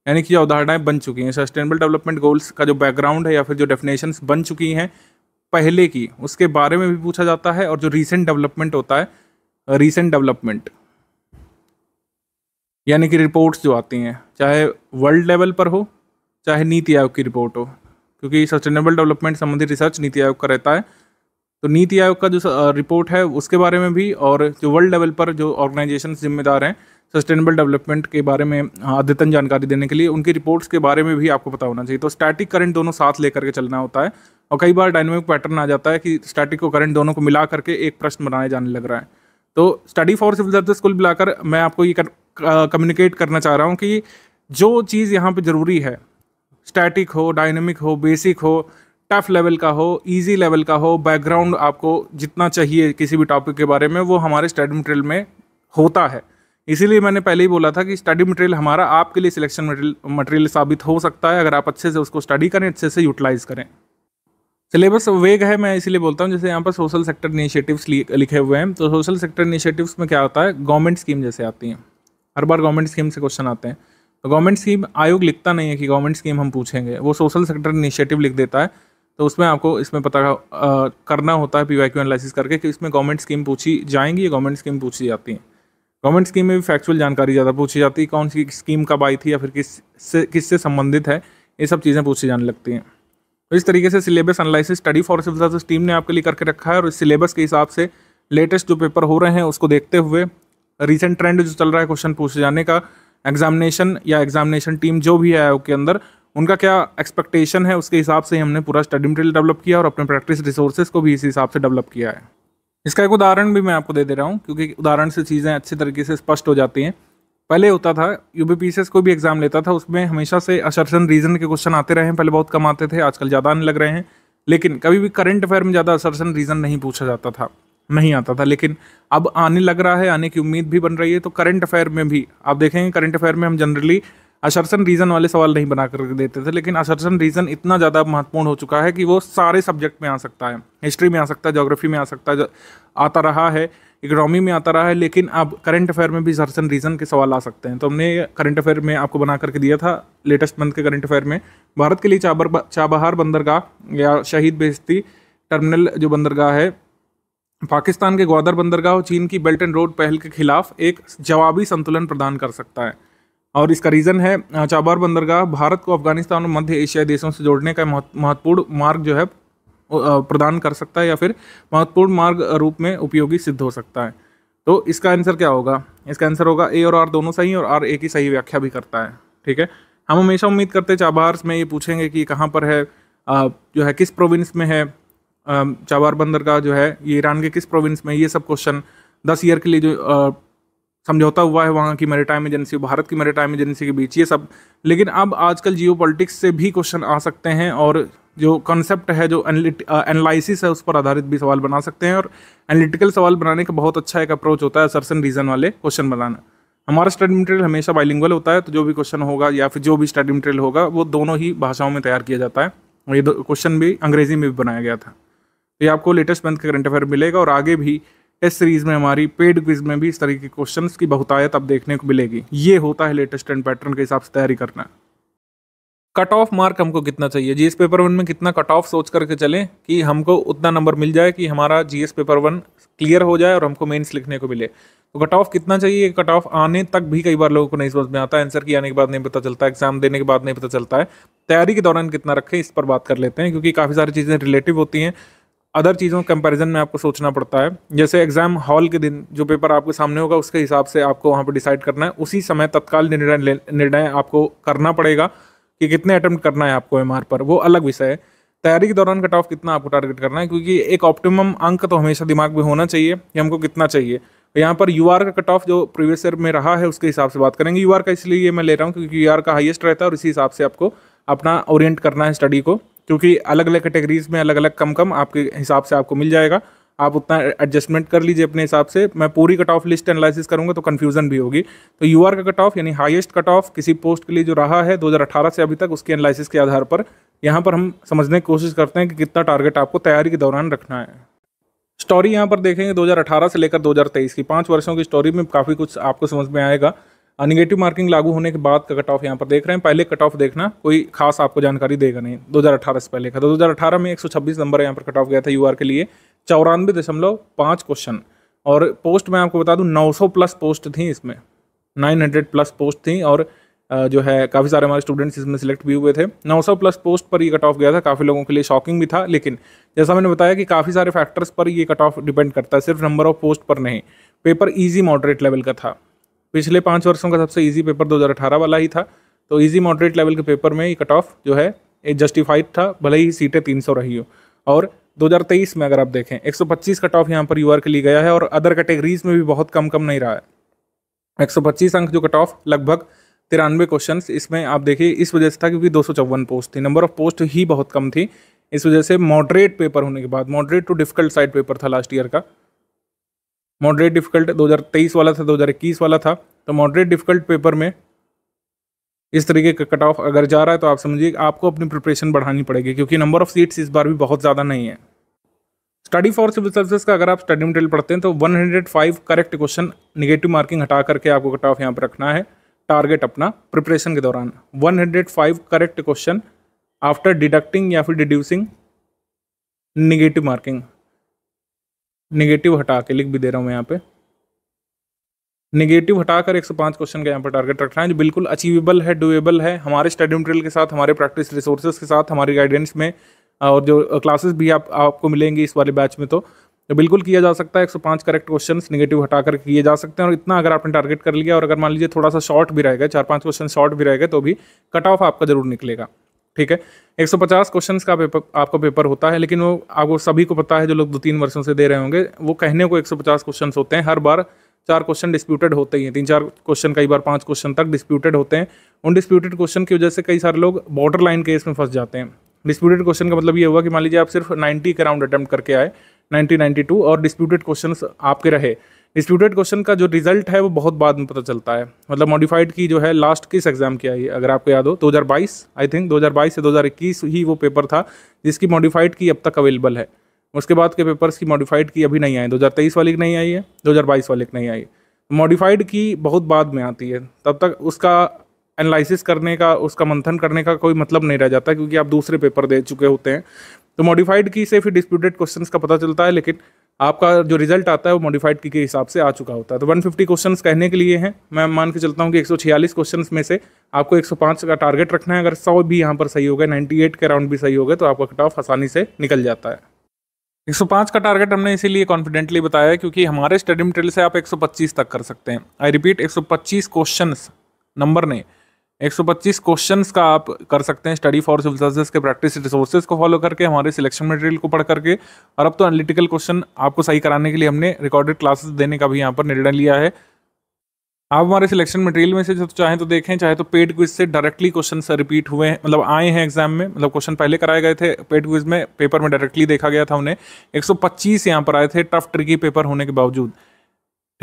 यानी कि अवधारणाएं बन चुकी हैं सस्टेनेबल डेवलपमेंट गोल्स का जो बैकग्राउंड है या फिर जो डेफिनेशन बन चुकी हैं पहले की उसके बारे में भी पूछा जाता है और जो रीसेंट डेवलपमेंट होता है रीसेंट डेवलपमेंट यानी कि रिपोर्ट्स जो आती हैं चाहे वर्ल्ड लेवल पर हो चाहे नीति आयोग की रिपोर्ट हो क्योंकि सस्टेनेबल डेवलपमेंट संबंधी रिसर्च नीति आयोग का रहता है तो नीति आयोग का जो रिपोर्ट है उसके बारे में भी और जो वर्ल्ड लेवल पर जो ऑर्गेनाइजेशन जिम्मेदार हैं सस्टेनेबल डेवलपमेंट के बारे में हाँ, अद्यतन जानकारी देने के लिए उनकी रिपोर्ट्स के बारे में भी आपको पता होना चाहिए तो स्टैटिक करंट दोनों साथ लेकर के चलना होता है और कई बार डायनेमिक पैटर्न आ जाता है कि स्टैटिक और करंट दोनों को मिला करके एक प्रश्न बनाया जाने लग रहा है तो स्टडी फॉर सिविल कुल मिलाकर मैं आपको ये कम्युनिकेट करना चाह रहा हूँ कि जो चीज़ यहाँ पर ज़रूरी है स्टैटिक हो डायनेमिक हो बेसिक हो टफ लेवल का हो इजी लेवल का हो बैकग्राउंड आपको जितना चाहिए किसी भी टॉपिक के बारे में वो हमारे स्टडी मटेरियल में होता है इसीलिए मैंने पहले ही बोला था कि स्टडी मटेरियल हमारा आपके लिए सिलेक्शन मटेरियल साबित हो सकता है अगर आप अच्छे से उसको स्टडी करें अच्छे से यूटिलाइज़ करें सिलेबस वेग है मैं इसीलिए बोलता हूँ जैसे यहाँ पर सोशल सेक्टर इनिशिएटिव्स लिखे हुए हैं तो सोशल सेक्टर इनिशिएटिव्स में क्या होता है गवर्नमेंट स्कीम जैसे आती हैं हर बार गवर्नमेंट स्कीम से क्वेश्चन आते हैं तो गवर्नमेंट स्कीम आयोग लिखता नहीं है कि गवर्नमेंट स्कीम हम पूछेंगे वो सोशल सेक्टर इनिशिएटिव लिख देता है तो उसमें आपको इसमें पता करना होता है पी वाई क्यू एनालिसिस करके कि इसमें गवर्नमेंट स्कीम पूछी जाएंगी या गवर्नमेंट स्कीम पूछी जाती हैं गवर्नमेंट स्कीम में भी फैक्चुअल जानकारी ज़्यादा पूछी जाती है कौन सी स्कीम कब आई थी या फिर किस से किससे संबंधित है ये सब चीज़ें पूछी जाने लगती हैं तो इस तरीके से syllabus analysis study for civil service team ने आपके लिए करके रखा है और इस सिलेबस के हिसाब से लेटेस्ट जो पेपर हो रहे हैं उसको देखते हुए रिसेंट ट्रेंड जो चल रहा है क्वेश्चन पूछे जाने का एग्जामिनेशन या एग्जामिनेशन टीम जो भी है उसके अंदर उनका क्या एक्सपेक्टेशन है उसके हिसाब से हमने पूरा स्टडी मटेरियल डेवलप किया और अपने प्रैक्टिस रिसोर्सेज को भी इस हिसाब से डेवलप किया है इसका एक उदाहरण भी मैं आपको दे दे रहा हूँ क्योंकि उदाहरण से चीज़ें अच्छे तरीके से स्पष्ट हो जाती हैं पहले होता था यू बी कोई भी एग्ज़ाम लेता था उसमें हमेशा से असरसन रीज़न के क्वेश्चन आते रहे हैं पहले बहुत कम आते थे आजकल ज़्यादा आने लग रहे हैं लेकिन कभी भी करंट अफेयर में ज़्यादा असरसन रीज़न नहीं पूछा जाता था नहीं आता था लेकिन अब आने लग रहा है आने की उम्मीद भी बन रही है तो करंट अफेयर में भी आप देखेंगे करंट अफेयर में हम जनरली असरसन रीज़न वाले सवाल नहीं बना कर देते थे लेकिन असरसन रीज़न इतना ज़्यादा महत्वपूर्ण हो चुका है कि वो सारे सब्जेक्ट में आ सकता है हिस्ट्री में आ सकता है जोग्राफी में आ सकता है आता रहा है इकोनॉमी में आता रहा है लेकिन अब करंट अफेयर में भी सरसन रीज़न के सवाल आ सकते हैं तो हमने करंट अफेयर में आपको बना करके दिया था लेटेस्ट मंथ के करंट अफेयर में भारत के लिए चाबर चाबहार बंदरगाह या शहीद बेहस्ती टर्मिनल जो बंदरगाह है पाकिस्तान के ग्वादर बंदरगाह और चीन की बेल्ट एंड रोड पहल के खिलाफ एक जवाबी संतुलन प्रदान कर सकता है और इसका रीज़न है चाबार बंदरगाह भारत को अफगानिस्तान और मध्य एशियाई देशों से जोड़ने का महत्वपूर्ण मार्ग जो है प्रदान कर सकता है या फिर महत्वपूर्ण मार्ग रूप में उपयोगी सिद्ध हो सकता है तो इसका आंसर क्या होगा इसका आंसर होगा ए और आर दोनों सही और आर ए की सही व्याख्या भी करता है ठीक है हम हमेशा उम्मीद करते हैं चाबार में ये पूछेंगे कि कहाँ पर है जो है किस प्रोविंस में है चाबार बंदरगाह जो है ये ईरान के किस प्रोविंस में ये सब क्वेश्चन दस ईयर के लिए जो समझौता हुआ है वहाँ की टाइम एजेंसी भारत की टाइम एजेंसी के बीच ये सब लेकिन अब आजकल जियो से भी क्वेश्चन आ सकते हैं और जो कॉन्सेप्ट है जो एनालिसिस है उस पर आधारित भी सवाल बना सकते हैं और एनालिटिकल सवाल बनाने का बहुत अच्छा एक अप्रोच होता है सरसन रीजन वाले क्वेश्चन बनाना हमारा स्टडी मटेरियल हमेशा बाइलिंगुअल होता है तो जो भी क्वेश्चन होगा या फिर जो भी स्टडी मटेरियल होगा वो दोनों ही भाषाओं में तैयार किया जाता है और ये क्वेश्चन भी अंग्रेजी में भी बनाया गया था तो ये आपको लेटेस्ट मंथ का करंट अफेयर मिलेगा और आगे भी इस सीरीज में हमारी पेड क्विज में भी इस तरह के क्वेश्चन की बहुतायत अब देखने को मिलेगी ये होता है लेटेस्ट एंड पैटर्न के हिसाब से तैयारी करना कट ऑफ मार्क हमको कितना चाहिए जीएस पेपर वन में कितना कट ऑफ सोच करके चलें कि हमको उतना नंबर मिल जाए कि हमारा जीएस पेपर वन क्लियर हो जाए और हमको मेंस लिखने को मिले तो कट ऑफ कितना चाहिए कट ऑफ आने तक भी कई बार लोगों को नहीं समझ में आता है आंसर की आने के बाद नहीं पता चलता एग्जाम देने के बाद नहीं पता चलता है तैयारी के दौरान कितना रखें इस पर बात कर लेते हैं क्योंकि काफ़ी सारी चीज़ें रिलेटिव होती हैं अदर चीज़ों कंपेरिजन में आपको सोचना पड़ता है जैसे एग्ज़ाम हॉल के दिन जो पेपर आपके सामने होगा उसके हिसाब से आपको वहाँ पर डिसाइड करना है उसी समय तत्काल निर्णय निर्णय आपको करना पड़ेगा कि कितने अटैम्प्ट करना है आपको एम पर वो अलग विषय है तैयारी के दौरान कट ऑफ कितना आपको टारगेट करना है क्योंकि एक ऑप्टिमम अंक तो हमेशा दिमाग में होना चाहिए कि हमको कितना चाहिए यहाँ पर यू का कट ऑफ जो प्रीवियस ईयर में रहा है उसके हिसाब से बात करेंगे यू का इसलिए मैं ले रहा हूँ क्योंकि यू का हाइएस्ट रहता है और इसी हिसाब से आपको अपना ओरिएंट करना है स्टडी को क्योंकि अलग अलग कैटेगरीज में अलग अलग कम कम आपके हिसाब से आपको मिल जाएगा आप उतना एडजस्टमेंट कर लीजिए अपने हिसाब से मैं पूरी कट ऑफ लिस्ट एनालिसिस करूंगा तो कन्फ्यूजन भी होगी तो यू का कट ऑफ यानी हाईएस्ट कट ऑफ किसी पोस्ट के लिए जो रहा है 2018 से अभी तक उसके एनालिसिस के आधार पर यहाँ पर हम समझने की कोशिश करते हैं कि कितना टारगेट आपको तैयारी के दौरान रखना है स्टोरी यहाँ पर देखेंगे 2018 से लेकर 2023 की पाँच वर्षों की स्टोरी में काफ़ी कुछ आपको समझ में आएगा निगेटिव मार्किंग लागू होने के बाद का कट ऑफ यहाँ पर देख रहे हैं पहले कट ऑफ देखना कोई खास आपको जानकारी देगा नहीं 2018 से पहले का तो 2018 में 126 नंबर यहाँ पर कट ऑफ गया था यूआर के लिए चौरानवे दशमलव पाँच क्वेश्चन और पोस्ट मैं आपको बता दूँ 900 प्लस पोस्ट थी इसमें 900 प्लस पोस्ट थी और जो है काफ़ी सारे हमारे स्टूडेंट्स इसमें सिलेक्ट भी हुए थे 900 प्लस पोस्ट पर ये कट ऑफ गया था काफ़ी लोगों के लिए शॉकिंग भी था लेकिन जैसा मैंने बताया कि काफ़ी सारे फैक्टर्स पर ये कट ऑफ डिपेंड करता है सिर्फ नंबर ऑफ पोस्ट पर नहीं पेपर ईजी मॉडरेट लेवल का था पिछले पाँच वर्षों का सबसे ईजी पेपर दो वाला ही था तो ईजी मॉडरेट लेवल के पेपर में ये कट ऑफ जो है जस्टिफाइड था भले ही सीटें तीन रही हो और 2023 में अगर आप देखें 125 कट ऑफ यहाँ पर यूआर के लिए गया है और अदर कैटेगरीज में भी बहुत कम कम नहीं रहा है 125 अंक जो कट ऑफ लगभग तिरानवे क्वेश्चन इसमें आप देखिए इस वजह से था क्योंकि दो पोस्ट थी नंबर ऑफ पोस्ट ही बहुत कम थी इस वजह से मॉडरेट पेपर होने के बाद moderate to difficult side paper था लास्ट ईयर का मॉडरेट डिफिकल्ट 2023 वाला था 2021 वाला था तो मॉडरेट डिफिकल्ट पेपर में इस तरीके का कट ऑफ अगर जा रहा है तो आप समझिए आपको अपनी प्रिपरेशन बढ़ानी पड़ेगी क्योंकि नंबर ऑफ सीट्स इस बार भी बहुत ज़्यादा नहीं है स्टडी फॉर सिविल सर्विसेज का अगर आप स्टडी मटेरियल पढ़ते हैं तो 105 करेक्ट क्वेश्चन निगेटिव मार्किंग हटा करके आपको कट ऑफ यहाँ पर रखना है टारगेट अपना प्रिपरेशन के दौरान 105 करेक्ट क्वेश्चन आफ्टर डिडक्टिंग या फिर डिड्यूसिंग निगेटिव मार्किंग निगेटिव हटा के लिख भी दे रहा हूँ मैं यहाँ पे निगेटिव हटाकर 105 क्वेश्चन का यहाँ पर टारगेट रखना है जो बिल्कुल अचीवेबल है डुएबल है हमारे स्टडी मटेरियल के साथ हमारे प्रैक्टिस रिसोर्सेज के साथ हमारी गाइडेंस में और जो क्लासेस भी आप आपको मिलेंगी इस वाले बैच में तो तो बिल्कुल किया जा सकता है 105 करेक्ट क्वेश्चन हटा कर किए जा सकते हैं और इतना अगर आपने टारगेट कर लिया और अगर मान लीजिए थोड़ा सा शॉर्ट भी रहेगा चार पाँच क्वेश्चन शॉर्ट भी रहेगा तो भी कट ऑफ आपका जरूर निकलेगा ठीक है 150 क्वेश्चंस का पेपर आपका पेपर होता है लेकिन वो आपको सभी को पता है जो लोग दो तीन वर्षों से दे रहे होंगे वो कहने को 150 क्वेश्चंस होते हैं हर बार चार क्वेश्चन डिस्प्यूटेड होते ही हैं तीन चार क्वेश्चन कई बार पांच क्वेश्चन तक डिस्प्यूटेड होते हैं उन डिस्प्यूटेड क्वेश्चन की वजह से कई सारे लोग बॉर्डर लाइन केस में फंस जाते हैं डिस्प्यूटेड क्वेश्चन का मतलब ये हुआ कि मान लीजिए आप सिर्फ नाइन्टी के राउंड अटैम्प्ट करके आए नाइन्टी नाइन्टी टू और डिस्प्यूटेड क्वेश्चन आपके रहे डिस्प्यूटेड क्वेश्चन का जो रिजल्ट है वो बहुत बाद में पता चलता है मतलब मॉडिफाइड की जो है लास्ट किस एग्जाम की आई अगर आपको याद हो 2022 आई थिंक 2022 से 2021 ही वो पेपर था जिसकी मॉडिफाइड की अब तक अवेलेबल है उसके बाद के पेपर्स की मॉडिफाइड की अभी नहीं आई दो वाली की नहीं आई है दो वाली की नहीं आई मॉडिफाइड की बहुत बाद में आती है तब तक उसका एनालिसिस करने का उसका मंथन करने का कोई मतलब नहीं रह जाता क्योंकि आप दूसरे पेपर दे चुके होते हैं तो मॉडिफाइड की से फिर डिस्प्यूटेड क्वेश्चंस का पता चलता है लेकिन आपका जो रिजल्ट आता है वो मॉडिफाइड के हिसाब से आ चुका होता है तो 150 क्वेश्चंस कहने के लिए हैं मैं मान के चलता हूँ कि 146 क्वेश्चंस में से आपको 105 का टारगेट रखना है अगर 100 भी यहाँ पर सही हो गए 98 के राउंड भी सही हो गए तो आपका कट ऑफ आसानी से निकल जाता है 105 का टारगेट हमने इसीलिए कॉन्फिडेंटली बताया क्योंकि हमारे स्टडी मटेरियल से आप एक तक कर सकते हैं आई रिपीट 125 क्वेश्चन नंबर ने 125 क्वेश्चंस का आप कर सकते हैं स्टडी फॉर सिविल सर्विस के प्रैक्टिस रिसोर्सेज को फॉलो करके हमारे सिलेक्शन मटेरियल को पढ़ करके और अब तो एनालिटिकल क्वेश्चन आपको सही कराने के लिए हमने रिकॉर्डेड क्लासेस देने का भी यहाँ पर निर्णय लिया है आप हमारे सिलेक्शन मटेरियल में से जो चाहें तो देखें चाहे तो पेड क्विज से डायरेक्टली क्वेश्चन रिपीट हुए हैं मतलब आए हैं एग्जाम में मतलब क्वेश्चन पहले कराए गए थे पेड क्विज में पेपर में डायरेक्टली देखा गया था उन्हें 125 सौ यहाँ पर आए थे टफ ट्रिकी पेपर होने के बावजूद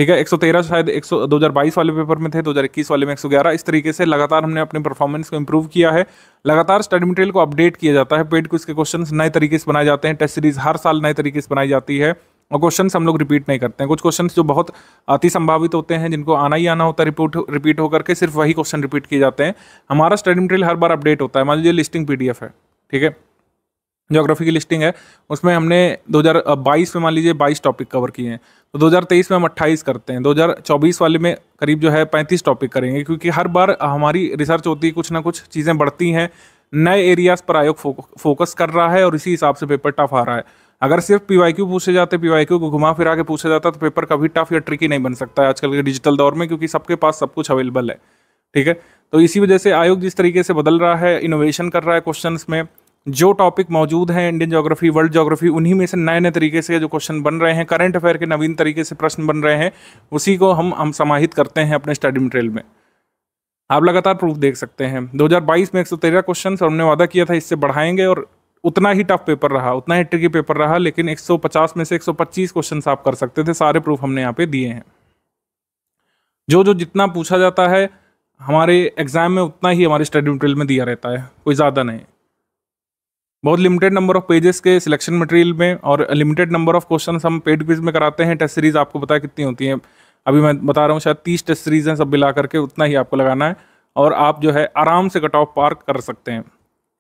ठीक है 113 शायद 100 2022 वाले पेपर में थे 2021 वाले में 111 इस तरीके से लगातार हमने अपने परफॉर्मेंस को इंप्रूव किया है लगातार स्टडी मटेरियल को अपडेट किया जाता है पेड क्विज के क्वेश्चन नए तरीके से बनाए जाते हैं टेस्ट सीरीज हर साल नए तरीके से बनाई जाती है और क्वेश्चन हम लोग रिपीट नहीं करते हैं कुछ क्वेश्चन जो बहुत अति संभावित होते हैं जिनको आना ही आना होता है रिपोर्ट रिपीट होकर के सिर्फ वही क्वेश्चन रिपीट किए जाते हैं हमारा स्टडी मटेरियल हर बार अपडेट होता है मान लीजिए लिस्टिंग पीडीएफ है ठीक है ज्योग्राफी की लिस्टिंग है उसमें हमने 2022 में मान लीजिए 22 टॉपिक कवर किए हैं तो 2023 में हम 28 करते हैं 2024 वाले में करीब जो है 35 टॉपिक करेंगे क्योंकि हर बार हमारी रिसर्च होती है कुछ ना कुछ चीज़ें बढ़ती हैं नए एरियाज़ पर आयोग फोकस कर रहा है और इसी हिसाब से पेपर टफ आ रहा है अगर सिर्फ पी वाई क्यू पूछे जाते पी वाई क्यू को घुमा फिरा के पूछा जाता तो पेपर कभी टफ या ट्रिकी नहीं बन सकता है आजकल के डिजिटल दौर में क्योंकि सबके पास सब कुछ अवेलेबल है ठीक है तो इसी वजह से आयोग जिस तरीके से बदल रहा है इनोवेशन कर रहा है क्वेश्चन में जो टॉपिक मौजूद हैं इंडियन ज्योग्राफी वर्ल्ड ज्योग्राफी उन्हीं में से नए नए तरीके से जो क्वेश्चन बन रहे हैं करंट अफेयर के नवीन तरीके से प्रश्न बन रहे हैं उसी को हम हम समाहित करते हैं अपने स्टडी मटेरियल में आप लगातार प्रूफ देख सकते हैं 2022 में एक सौ तेरह क्वेश्चन हमने वादा किया था इससे बढ़ाएंगे और उतना ही टफ पेपर रहा उतना ही ट्रिकी पेपर रहा लेकिन 150 में से 125 क्वेश्चन आप कर सकते थे सारे प्रूफ हमने यहाँ पे दिए हैं जो जो जितना पूछा जाता है हमारे एग्जाम में उतना ही हमारे स्टडी मटेरियल में दिया रहता है कोई ज़्यादा नहीं बहुत लिमिटेड नंबर ऑफ पेजेस के सिलेक्शन मटेरियल में और लिमिटेड नंबर ऑफ क्वेश्चन हम पेड क्विज में कराते हैं टेस्ट सीरीज आपको बताया कितनी होती है अभी मैं बता रहा हूँ शायद तीस टेस्ट सीरीज हैं सब मिला करके उतना ही आपको लगाना है और आप जो है आराम से कट ऑफ पार कर सकते हैं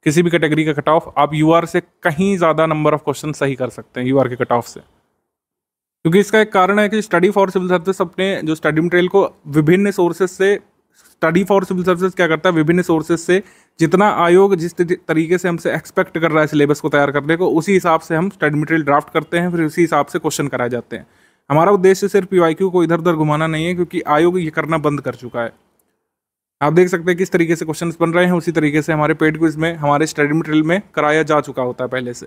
किसी भी कैटेगरी का कट ऑफ आप यू से कहीं ज़्यादा नंबर ऑफ क्वेश्चन सही कर सकते हैं यू के कट ऑफ से क्योंकि इसका एक कारण है कि स्टडी फॉर सिविल सर्विस अपने जो स्टडी मटेरियल को विभिन्न सोर्सेज से स्टडी फॉर सिविल सर्विसेज क्या करता है विभिन्न सोर्सेज से जितना आयोग जिस तरीके से हमसे एक्सपेक्ट कर रहा है सिलेबस को तैयार करने को उसी हिसाब से हम स्टडी मटेरियल ड्राफ्ट करते हैं फिर उसी हिसाब से क्वेश्चन कराए जाते हैं हमारा उद्देश्य सिर्फ पी को इधर उधर घुमाना नहीं है क्योंकि आयोग ये करना बंद कर चुका है आप देख सकते हैं किस तरीके से क्वेश्चंस बन रहे हैं उसी तरीके से हमारे पेड क्विज में हमारे स्टडी मटेरियल में कराया जा चुका होता है पहले से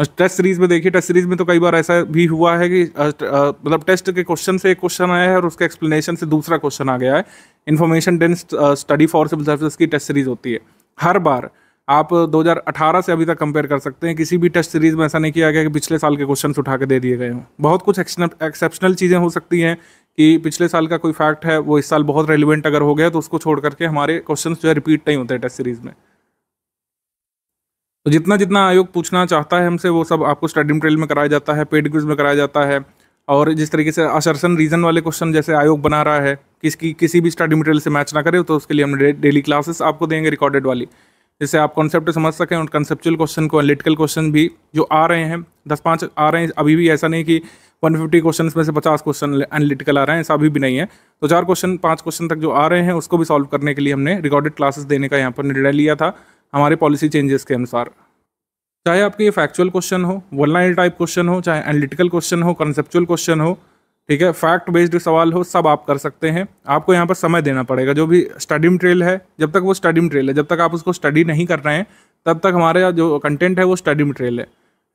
टेस्ट सीरीज में देखिए टेस्ट सीरीज में तो कई बार ऐसा भी हुआ है कि मतलब टेस्ट के क्वेश्चन से एक क्वेश्चन आया है और उसके एक्सप्लेनेशन से दूसरा क्वेश्चन आ गया है information dense study for civil service की टेस्ट सीरीज होती है हर बार आप 2018 से अभी तक कंपेयर कर सकते हैं किसी भी टेस्ट सीरीज में ऐसा नहीं किया गया कि पिछले साल के क्वेश्चन उठा के दे दिए गए हों बहुत कुछ एक्सेप्शनल चीज़ें हो सकती हैं कि पिछले साल का कोई फैक्ट है वो इस साल बहुत रेलिवेंट अगर हो गया तो उसको छोड़ करके हमारे क्वेश्चन जो है रिपीट नहीं होते टेस्ट सीरीज़ में तो जितना जितना आयोग पूछना चाहता है हमसे वो सब आपको स्टडी ट्रेल में कराया जाता है पेड क्विज में कराया जाता है और जिस तरीके से असरसन रीज़न वाले क्वेश्चन जैसे आयोग बना रहा है किसकी किसी भी स्टडी मटेरियल से मैच ना करे तो उसके लिए हम डेली क्लासेस आपको देंगे रिकॉर्डेड वाली जिससे आप कॉन्सेप्ट समझ सकें और कंसेप्चुअल क्वेश्चन को एनलिटिकल क्वेश्चन भी जो आ रहे हैं दस पाँच आ रहे हैं अभी भी ऐसा नहीं कि फिफ्टी क्वेश्चन में से पचास क्वेश्चन एनलिटिकल आ रहे हैं ऐसा अभी भी नहीं है तो चार क्वेश्चन पाँच क्वेश्चन तक जो आ रहे हैं उसको भी सॉल्व करने के लिए हमने रिकॉर्डेड क्लासेस देने का यहाँ पर निर्णय लिया था हमारे पॉलिसी चेंजेस के अनुसार चाहे आपके ये फैक्चुअल क्वेश्चन हो वनलाइन टाइप क्वेश्चन हो चाहे एनालिटिकल क्वेश्चन हो कंसेप्चुअल क्वेश्चन हो ठीक है फैक्ट बेस्ड सवाल हो सब आप कर सकते हैं आपको यहाँ पर समय देना पड़ेगा जो भी स्टडी मटेरियल है जब तक वो स्टडी मटेरियल है जब तक आप उसको स्टडी नहीं कर रहे हैं तब तक हमारे जो कंटेंट है वो स्टडी मटेरियल है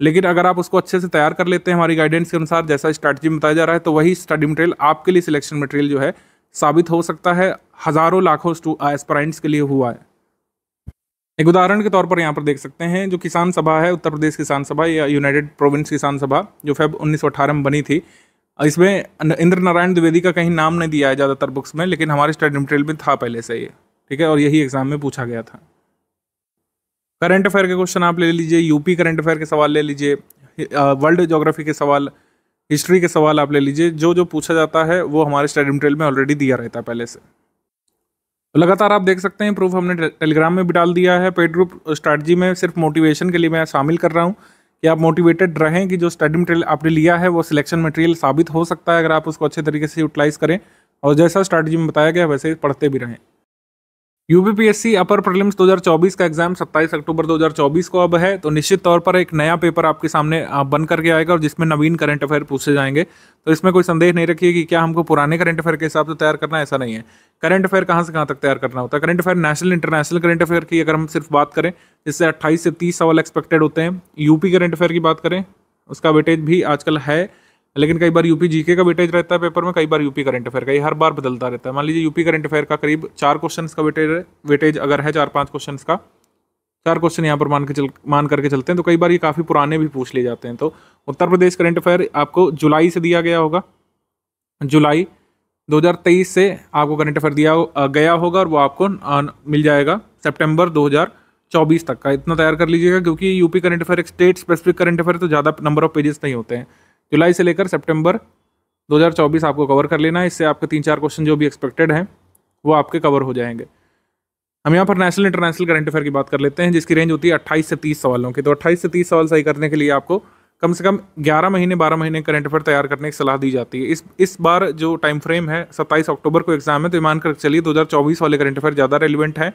लेकिन अगर आप उसको अच्छे से तैयार कर लेते हैं हमारी गाइडेंस के अनुसार जैसा स्ट्रैटेजी बताया जा रहा है तो वही स्टडी मटेरियल आपके लिए सिलेक्शन मटेरियल जो है साबित हो सकता है हज़ारों लाखों एस्परेंट्स के लिए हुआ है एक उदाहरण के तौर पर यहाँ पर देख सकते हैं जो किसान सभा है उत्तर प्रदेश किसान सभा या यूनाइटेड प्रोविंस किसान सभा जो फेब उन्नीस में बनी थी इसमें इंद्र नारायण द्विवेदी का कहीं नाम नहीं दिया है ज़्यादातर बुक्स में लेकिन हमारे स्टडी मटेरियल में था पहले से ये ठीक है और यही एग्जाम में पूछा गया था करंट अफेयर के क्वेश्चन आप ले लीजिए यूपी करंट अफेयर के सवाल ले लीजिए वर्ल्ड जोग्राफी के सवाल हिस्ट्री के सवाल आप ले लीजिए जो जो पूछा जाता है वो हमारे स्टडी मटेरियल में ऑलरेडी दिया रहता है पहले से तो लगातार आप देख सकते हैं प्रूफ हमने टेलीग्राम में भी डाल दिया है पेड ग्रुप स्ट्रैटी में सिर्फ मोटिवेशन के लिए मैं शामिल कर रहा हूँ कि आप मोटिवेटेड रहें कि जो स्टडी मटेरियल आपने लिया है वो सिलेक्शन मटेरियल साबित हो सकता है अगर आप उसको अच्छे तरीके से यूटिलाइज़ करें और जैसा स्ट्रैटी में बताया गया वैसे पढ़ते भी रहें यूपीपीएससी अपर प्रीलिम्स 2024 का एग्जाम 27 अक्टूबर 2024 को अब है तो निश्चित तौर पर एक नया पेपर आपके सामने बन करके आएगा और जिसमें नवीन करंट अफेयर पूछे जाएंगे तो इसमें कोई संदेह नहीं रखिए कि क्या हमको पुराने करंट अफेयर के हिसाब से तैयार करना ऐसा नहीं है करंट अफेयर कहाँ से कहाँ तक तैयार करना होता है current affair national international current affair की अगर हम सिर्फ बात करें जिससे अट्ठाईस से तीस सवाल एक्सपेक्टेड होते हैं यूपी करंट अफेयर की बात करें उसका वेटेज भी आजकल है लेकिन कई बार यूपी जीके का वेटेज रहता है पेपर में कई बार यूपी करंट अफेयर का ये हर बार बदलता रहता है मान लीजिए यूपी करंट अफेयर का करीब चार क्वेश्चन का वेटेज वेटेज अगर है चार पाँच क्वेश्चन का चार क्वेश्चन यहाँ पर मान के चल मान करके चलते हैं तो कई बार ये काफ़ी पुराने भी पूछ लिए जाते हैं तो उत्तर प्रदेश करंट अफेयर आपको जुलाई से दिया गया होगा जुलाई 2023 से आपको करंट अफेयर दिया गया होगा और वो आपको मिल जाएगा सितंबर 2024 तक का इतना तैयार कर लीजिएगा क्योंकि यूपी करंट अफेयर एक स्टेट स्पेसिफिक करंट अफेयर तो ज़्यादा नंबर ऑफ पेजेस नहीं होते हैं जुलाई से लेकर सेप्टेम्बर दो आपको कवर कर लेना है इससे आपके तीन चार क्वेश्चन जो भी एक्सपेक्टेड हैं वो आपके कवर हो जाएंगे हम यहाँ पर नेशनल इंटरनेशनल करंट अफेयर की बात कर लेते हैं जिसकी रेंज होती है अट्ठाईस से तीस सवालों की तो अट्ठाईस से तीस सवाल सही करने के लिए आपको कम से कम 11 महीने 12 महीने करंट अफेयर तैयार करने की सलाह दी जाती है इस इस बार जो टाइम फ्रेम है 27 अक्टूबर को एग्जाम है तो ईमान कर चलिए 2024 वाले करंट अफेयर ज़्यादा रेलिवेंट है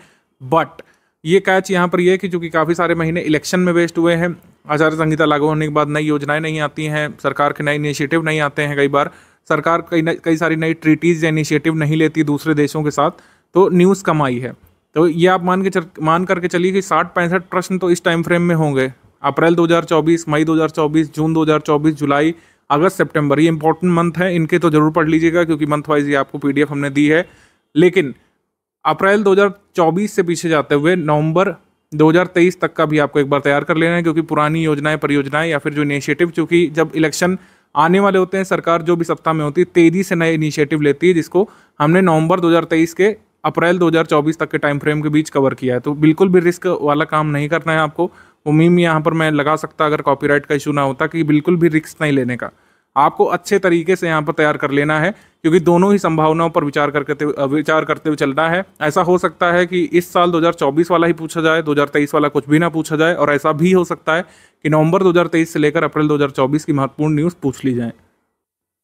बट ये कैच यहाँ पर यह है कि चूँकि काफ़ी सारे महीने इलेक्शन में वेस्ट हुए हैं आचार संहिता लागू होने के बाद नई योजनाएं नहीं आती हैं सरकार के नए इनिशिएटिव नहीं आते हैं कई बार सरकार कई कई सारी नई ट्रीटीज़ या इनिशिएटिव नहीं लेती दूसरे देशों के साथ तो न्यूज़ कम आई है तो ये आप मान के चल मान करके चलिए कि साठ पैंसठ प्रश्न तो इस टाइम फ्रेम में होंगे अप्रैल 2024 मई 2024 जून 2024 जुलाई अगस्त सितंबर ये इंपॉर्टेंट मंथ है इनके तो जरूर पढ़ लीजिएगा क्योंकि मंथ वाइज ये आपको पीडीएफ हमने दी है लेकिन अप्रैल 2024 से पीछे जाते हुए नवंबर 2023 तक का भी आपको एक बार तैयार कर लेना है क्योंकि पुरानी योजनाएं परियोजनाएं या फिर जो इनिशिएटिव चूंकि जब इलेक्शन आने वाले होते हैं सरकार जो भी सप्ताह में होती है तेजी से नए इनिशिएटिव लेती है जिसको हमने नवंबर 2023 के अप्रैल 2024 तक के टाइम फ्रेम के बीच कवर किया है तो बिल्कुल भी रिस्क वाला काम नहीं करना है आपको उम्मीद यहाँ पर मैं लगा सकता अगर कॉपीराइट का इशू ना होता कि बिल्कुल भी रिस्क नहीं लेने का आपको अच्छे तरीके से यहाँ पर तैयार कर लेना है क्योंकि दोनों ही संभावनाओं पर विचार करते विचार करते हुए चलना है ऐसा हो सकता है कि इस साल 2024 वाला ही पूछा जाए 2023 वाला कुछ भी ना पूछा जाए और ऐसा भी हो सकता है कि नवंबर 2023 से लेकर अप्रैल 2024 की महत्वपूर्ण न्यूज़ पूछ ली जाए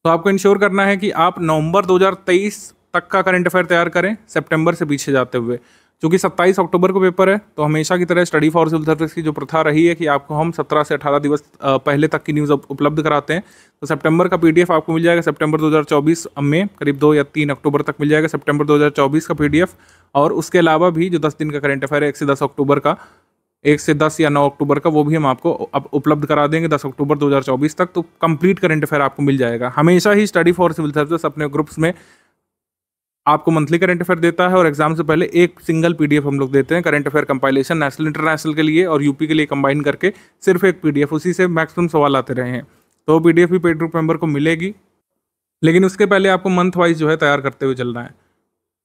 तो आपको इंश्योर करना है कि आप नवंबर 2023 तक का करंट अफेयर तैयार करें सेप्टेम्बर से पीछे जाते हुए चूँकि सत्ताईस अक्टूबर को पेपर है तो हमेशा की तरह स्टडी फॉर सिविल सर्विस की जो प्रथा रही है कि आपको हम सत्रह से अठारह दिवस पहले तक की न्यूज़ उपलब्ध कराते हैं तो सितंबर का पीडीएफ आपको मिल जाएगा सितंबर 2024 में करीब दो या तीन अक्टूबर तक मिल जाएगा सितंबर 2024 का पीडीएफ और उसके अलावा भी जो दस दिन का करंट अफेयर है एक से दस अक्टूबर का एक से दस या नौ अक्टूबर का वो भी हम आपको उपलब्ध करा देंगे दस अक्टूबर 2024 तक तो कंप्लीट करंट अफेयर आपको मिल जाएगा हमेशा ही स्टडी फॉर सिविल सर्विस अपने ग्रुप्स में आपको मंथली करंट अफेयर देता है और एग्जाम से पहले एक सिंगल पीडीएफ हम लोग देते हैं current affair compilation national international के लिए और यूपी के लिए कंबाइन करके सिर्फ एक पीडीएफ उसी से मैक्सिमम सवाल आते रहे हैं तो वो पीडीएफ भी पेड मेंबर को मिलेगी लेकिन उसके पहले आपको मंथ वाइज जो है तैयार करते हुए चलना है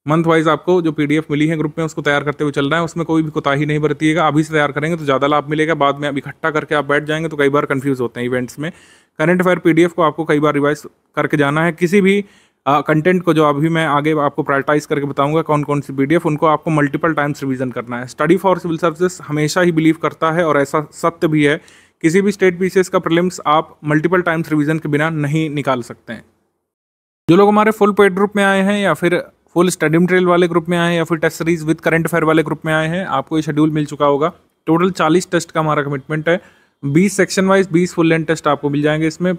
मंथ वाइज आपको जो पीडीएफ मिली है ग्रुप में उसको तैयार करते हुए चलना है उसमें कोई भी कोताही नहीं है अभी से तैयार करेंगे तो ज़्यादा लाभ मिलेगा बाद में अब इकट्ठा करके आप बैठ जाएंगे तो कई बार कन्फ्यूज़ होते हैं इवेंट्स में करंट अफेयर पीडीएफ को आपको कई बार रिवाइज करके जाना है किसी भी कंटेंट को जो अभी मैं आगे आपको प्रायोरिटाइज करके बताऊंगा कौन कौन सी पीडीएफ उनको आपको मल्टीपल टाइम्स रिवीजन करना है स्टडी फॉर सिविल सर्विसेज हमेशा ही बिलीव करता है और ऐसा सत्य भी है किसी भी स्टेट पीसीएस का प्रिलिम्स आप मल्टीपल टाइम्स रिवीजन के बिना नहीं निकाल सकते हैं जो लोग हमारे फुल पेड ग्रुप में आए हैं या फिर फुल स्टडी मटेरियल वाले ग्रुप में आए हैं या फिर test series with current affair वाले ग्रुप में आए हैं आपको ये शेड्यूल मिल चुका होगा टोटल चालीस टेस्ट का हमारा कमिटमेंट है बीस सेक्शन वाइज बीस फुल लेंथ टेस्ट आपको मिल जाएंगे इसमें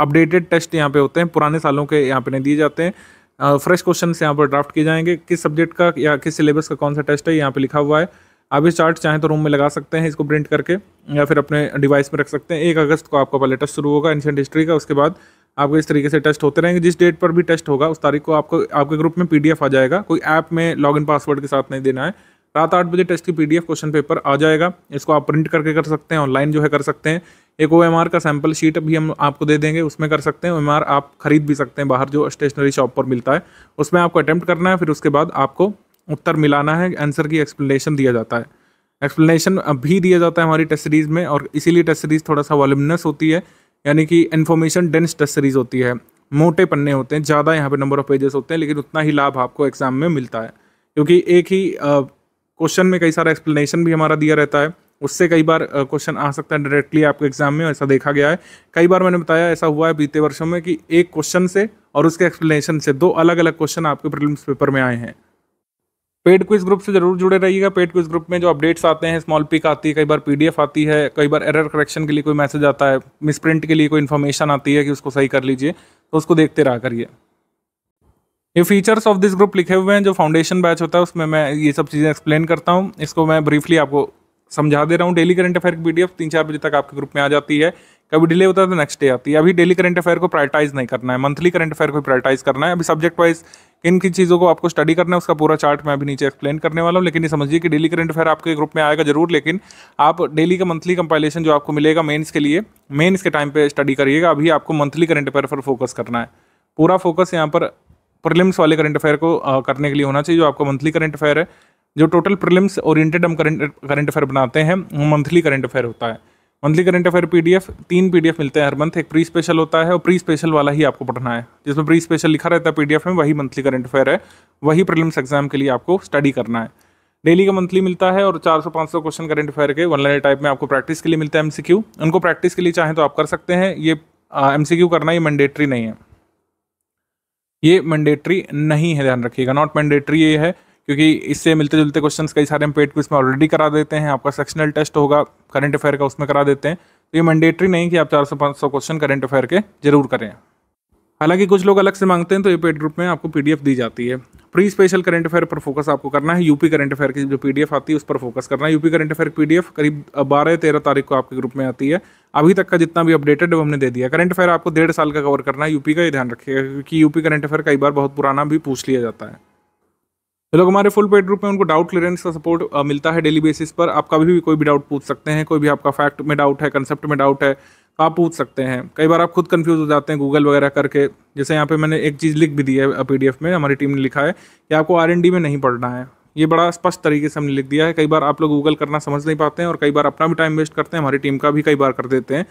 अपडेटेड टेस्ट यहाँ पे होते हैं पुराने सालों के यहाँ पे नहीं दिए जाते हैं फ्रेश क्वेश्चन यहाँ पर ड्राफ्ट किए जाएंगे किस सब्जेक्ट का या किस सिलेबस का कौन सा टेस्ट है यहाँ पे लिखा हुआ है आप इस चार्ट चाहें तो रूम में लगा सकते हैं इसको प्रिंट करके या फिर अपने डिवाइस में रख सकते हैं एक अगस्त को आपका पहले टेस्ट शुरू होगा एंशियंट हिस्ट्री का उसके बाद आपको इस तरीके से टेस्ट होते रहेंगे जिस डेट पर भी टेस्ट होगा उस तारीख को आपको आपके ग्रुप में पीडीएफ आ जाएगा कोई ऐप में लॉगिन पासवर्ड के साथ नहीं देना है रात आठ बजे टेस्ट की पीडीएफ क्वेश्चन पेपर आ जाएगा इसको आप प्रिंट करके कर सकते हैं ऑनलाइन जो है कर सकते हैं एक ओ का सैम्पल शीट भी हम आपको दे देंगे उसमें कर सकते हैं ओ आप खरीद भी सकते हैं बाहर जो स्टेशनरी शॉप पर मिलता है उसमें आपको अटैम्प्ट करना है फिर उसके बाद आपको उत्तर मिलाना है आंसर की एक्सप्लेनेशन दिया जाता है एक्सप्लेनेशन भी दिया जाता है हमारी टेस्ट सीरीज़ में और इसीलिए टेस्ट सीरीज़ थोड़ा सा वॉल्यूमिनस होती है यानी कि इन्फॉर्मेशन डेंस टेस्ट सीरीज़ होती है मोटे पन्ने होते हैं ज़्यादा यहाँ पे नंबर ऑफ पेजेस होते हैं लेकिन उतना ही लाभ आपको एग्ज़ाम में मिलता है क्योंकि एक ही क्वेश्चन में कई सारा एक्सप्लेनेशन भी हमारा दिया रहता है उससे कई बार क्वेश्चन आ सकता है डायरेक्टली आपके एग्जाम में ऐसा देखा गया है कई बार मैंने बताया ऐसा हुआ है बीते वर्षों में कि एक क्वेश्चन से और उसके एक्सप्लेनेशन से दो अलग अलग क्वेश्चन आपके प्रीलिम्स पेपर में आए हैं पेड क्विज ग्रुप से जरूर जुड़े रहिएगा पेड क्विज ग्रुप में जो अपडेट्स आते हैं स्मॉल पिक आती है कई बार पी आती है कई बार एरर करेक्शन के लिए कोई मैसेज आता है मिसप्रिंट के लिए कोई इन्फॉर्मेशन आती है कि उसको सही कर लीजिए तो उसको देखते रहा करिए ये फीचर्स ऑफ दिस ग्रुप लिखे हुए हैं जो फाउंडेशन बैच होता है उसमें मैं ये सब चीज़ें एक्सप्लेन करता हूँ इसको मैं ब्रीफली आपको समझा दे रहा हूँ डेली करंट अफेयर की पी तीन चार बजे तक आपके ग्रुप में आ जाती है कभी डिले होता है तो नेक्स्ट डे आती है अभी डेली करंट अफेयर को प्रायोरिटाइज नहीं करना है मंथली करंट अफेयर को प्रायोरिटाइज करना है अभी सब्जेक्ट वाइज किन किन चीज़ों को आपको स्टडी करना है उसका पूरा चार्ट मैं अभी नीचे एक्सप्लेन करने वाला हूँ लेकिन ये समझिए कि डेली करंट अफेयर आपके ग्रुप में आएगा जरूर लेकिन आप डेली का मंथली कंपाइलेशन जो आपको मिलेगा मेन्स के लिए मेन्स के टाइम पर स्टडी करिएगा अभी आपको मंथली करंट अफेयर पर फोकस करना है पूरा फोकस यहाँ पर प्रिलिम्स वाले करंट अफेयर को करने के लिए होना चाहिए जो आपका मंथली करंट अफेयर है जो टोटल प्रिलिम्स ओरिएंटेड हम करंट करंट अफेयर बनाते हैं वो मंथली करंट अफेयर होता है मंथली करंट अफेयर पीडीएफ तीन पीडीएफ मिलते हैं हर मंथ एक प्री स्पेशल होता है और प्री स्पेशल वाला ही आपको पढ़ना है जिसमें प्री स्पेशल लिखा रहता है पीडीएफ में वही मंथली करंट अफेयर है वही प्रिलिम्स एग्जाम के लिए आपको स्टडी करना है डेली का मंथली मिलता है और 400-500 क्वेश्चन करंट अफेयर के वन लाइन टाइप में आपको प्रैक्टिस के लिए मिलता है एमसीक्यू उनको प्रैक्टिस के लिए चाहें तो आप कर सकते हैं ये एमसीक्यू करना ये मैंडेटरी नहीं है ये मैंडेटरी नहीं है ध्यान रखिएगा नॉट मैंडेटरी ये है क्योंकि इससे मिलते जुलते क्वेश्चंस कई सारे हम पेड क्विज में ऑलरेडी करा देते हैं आपका सेक्शनल टेस्ट होगा करंट अफेयर का उसमें करा देते हैं तो ये मैंडेटरी नहीं कि आप चार सौ पाँच सौ क्वेश्चन करंट अफेयर के जरूर करें हालांकि कुछ लोग अलग से मांगते हैं तो ये पेड ग्रुप में आपको पीडीएफ दी जाती है प्री स्पेशल करंट अफेयर पर फोकस आपको करना है यूपी करंट अफेयर की जो पीडीएफ आती है उस पर फोकस करना है यूपी करंट अफेयर पीडीएफ करीब बारह तेरह तारीख को आपके ग्रुप में आती है अभी तक का जितना भी अपडेटेड हमने दे दिया करंट अफेयर आपको डेढ़ साल का कवर करना है यूपी का ही ध्यान रखिएगा क्योंकि यूपी करंट अफेयर कई बार बहुत पुराना भी पूछ लिया जाता है जो लोग हमारे फुल पेड ग्रुप में उनको डाउट क्लियरेंस का सपोर्ट मिलता है डेली बेसिस पर आप कभी भी कोई भी डाउट पूछ सकते हैं कोई भी आपका फैक्ट में डाउट है कंसेप्ट में डाउट है तो आप पूछ सकते हैं कई बार आप खुद कंफ्यूज हो जाते हैं गूगल वगैरह करके जैसे यहाँ पे मैंने एक चीज़ लिख भी दी है पी में हमारी टीम ने लिखा है कि आपको आर में नहीं पढ़ना है ये बड़ा स्पष्ट तरीके से हमने लिख दिया है कई बार आप लोग गूगल करना समझ नहीं पाते हैं और कई बार अपना भी टाइम वेस्ट करते हैं हमारी टीम का भी कई बार कर देते हैं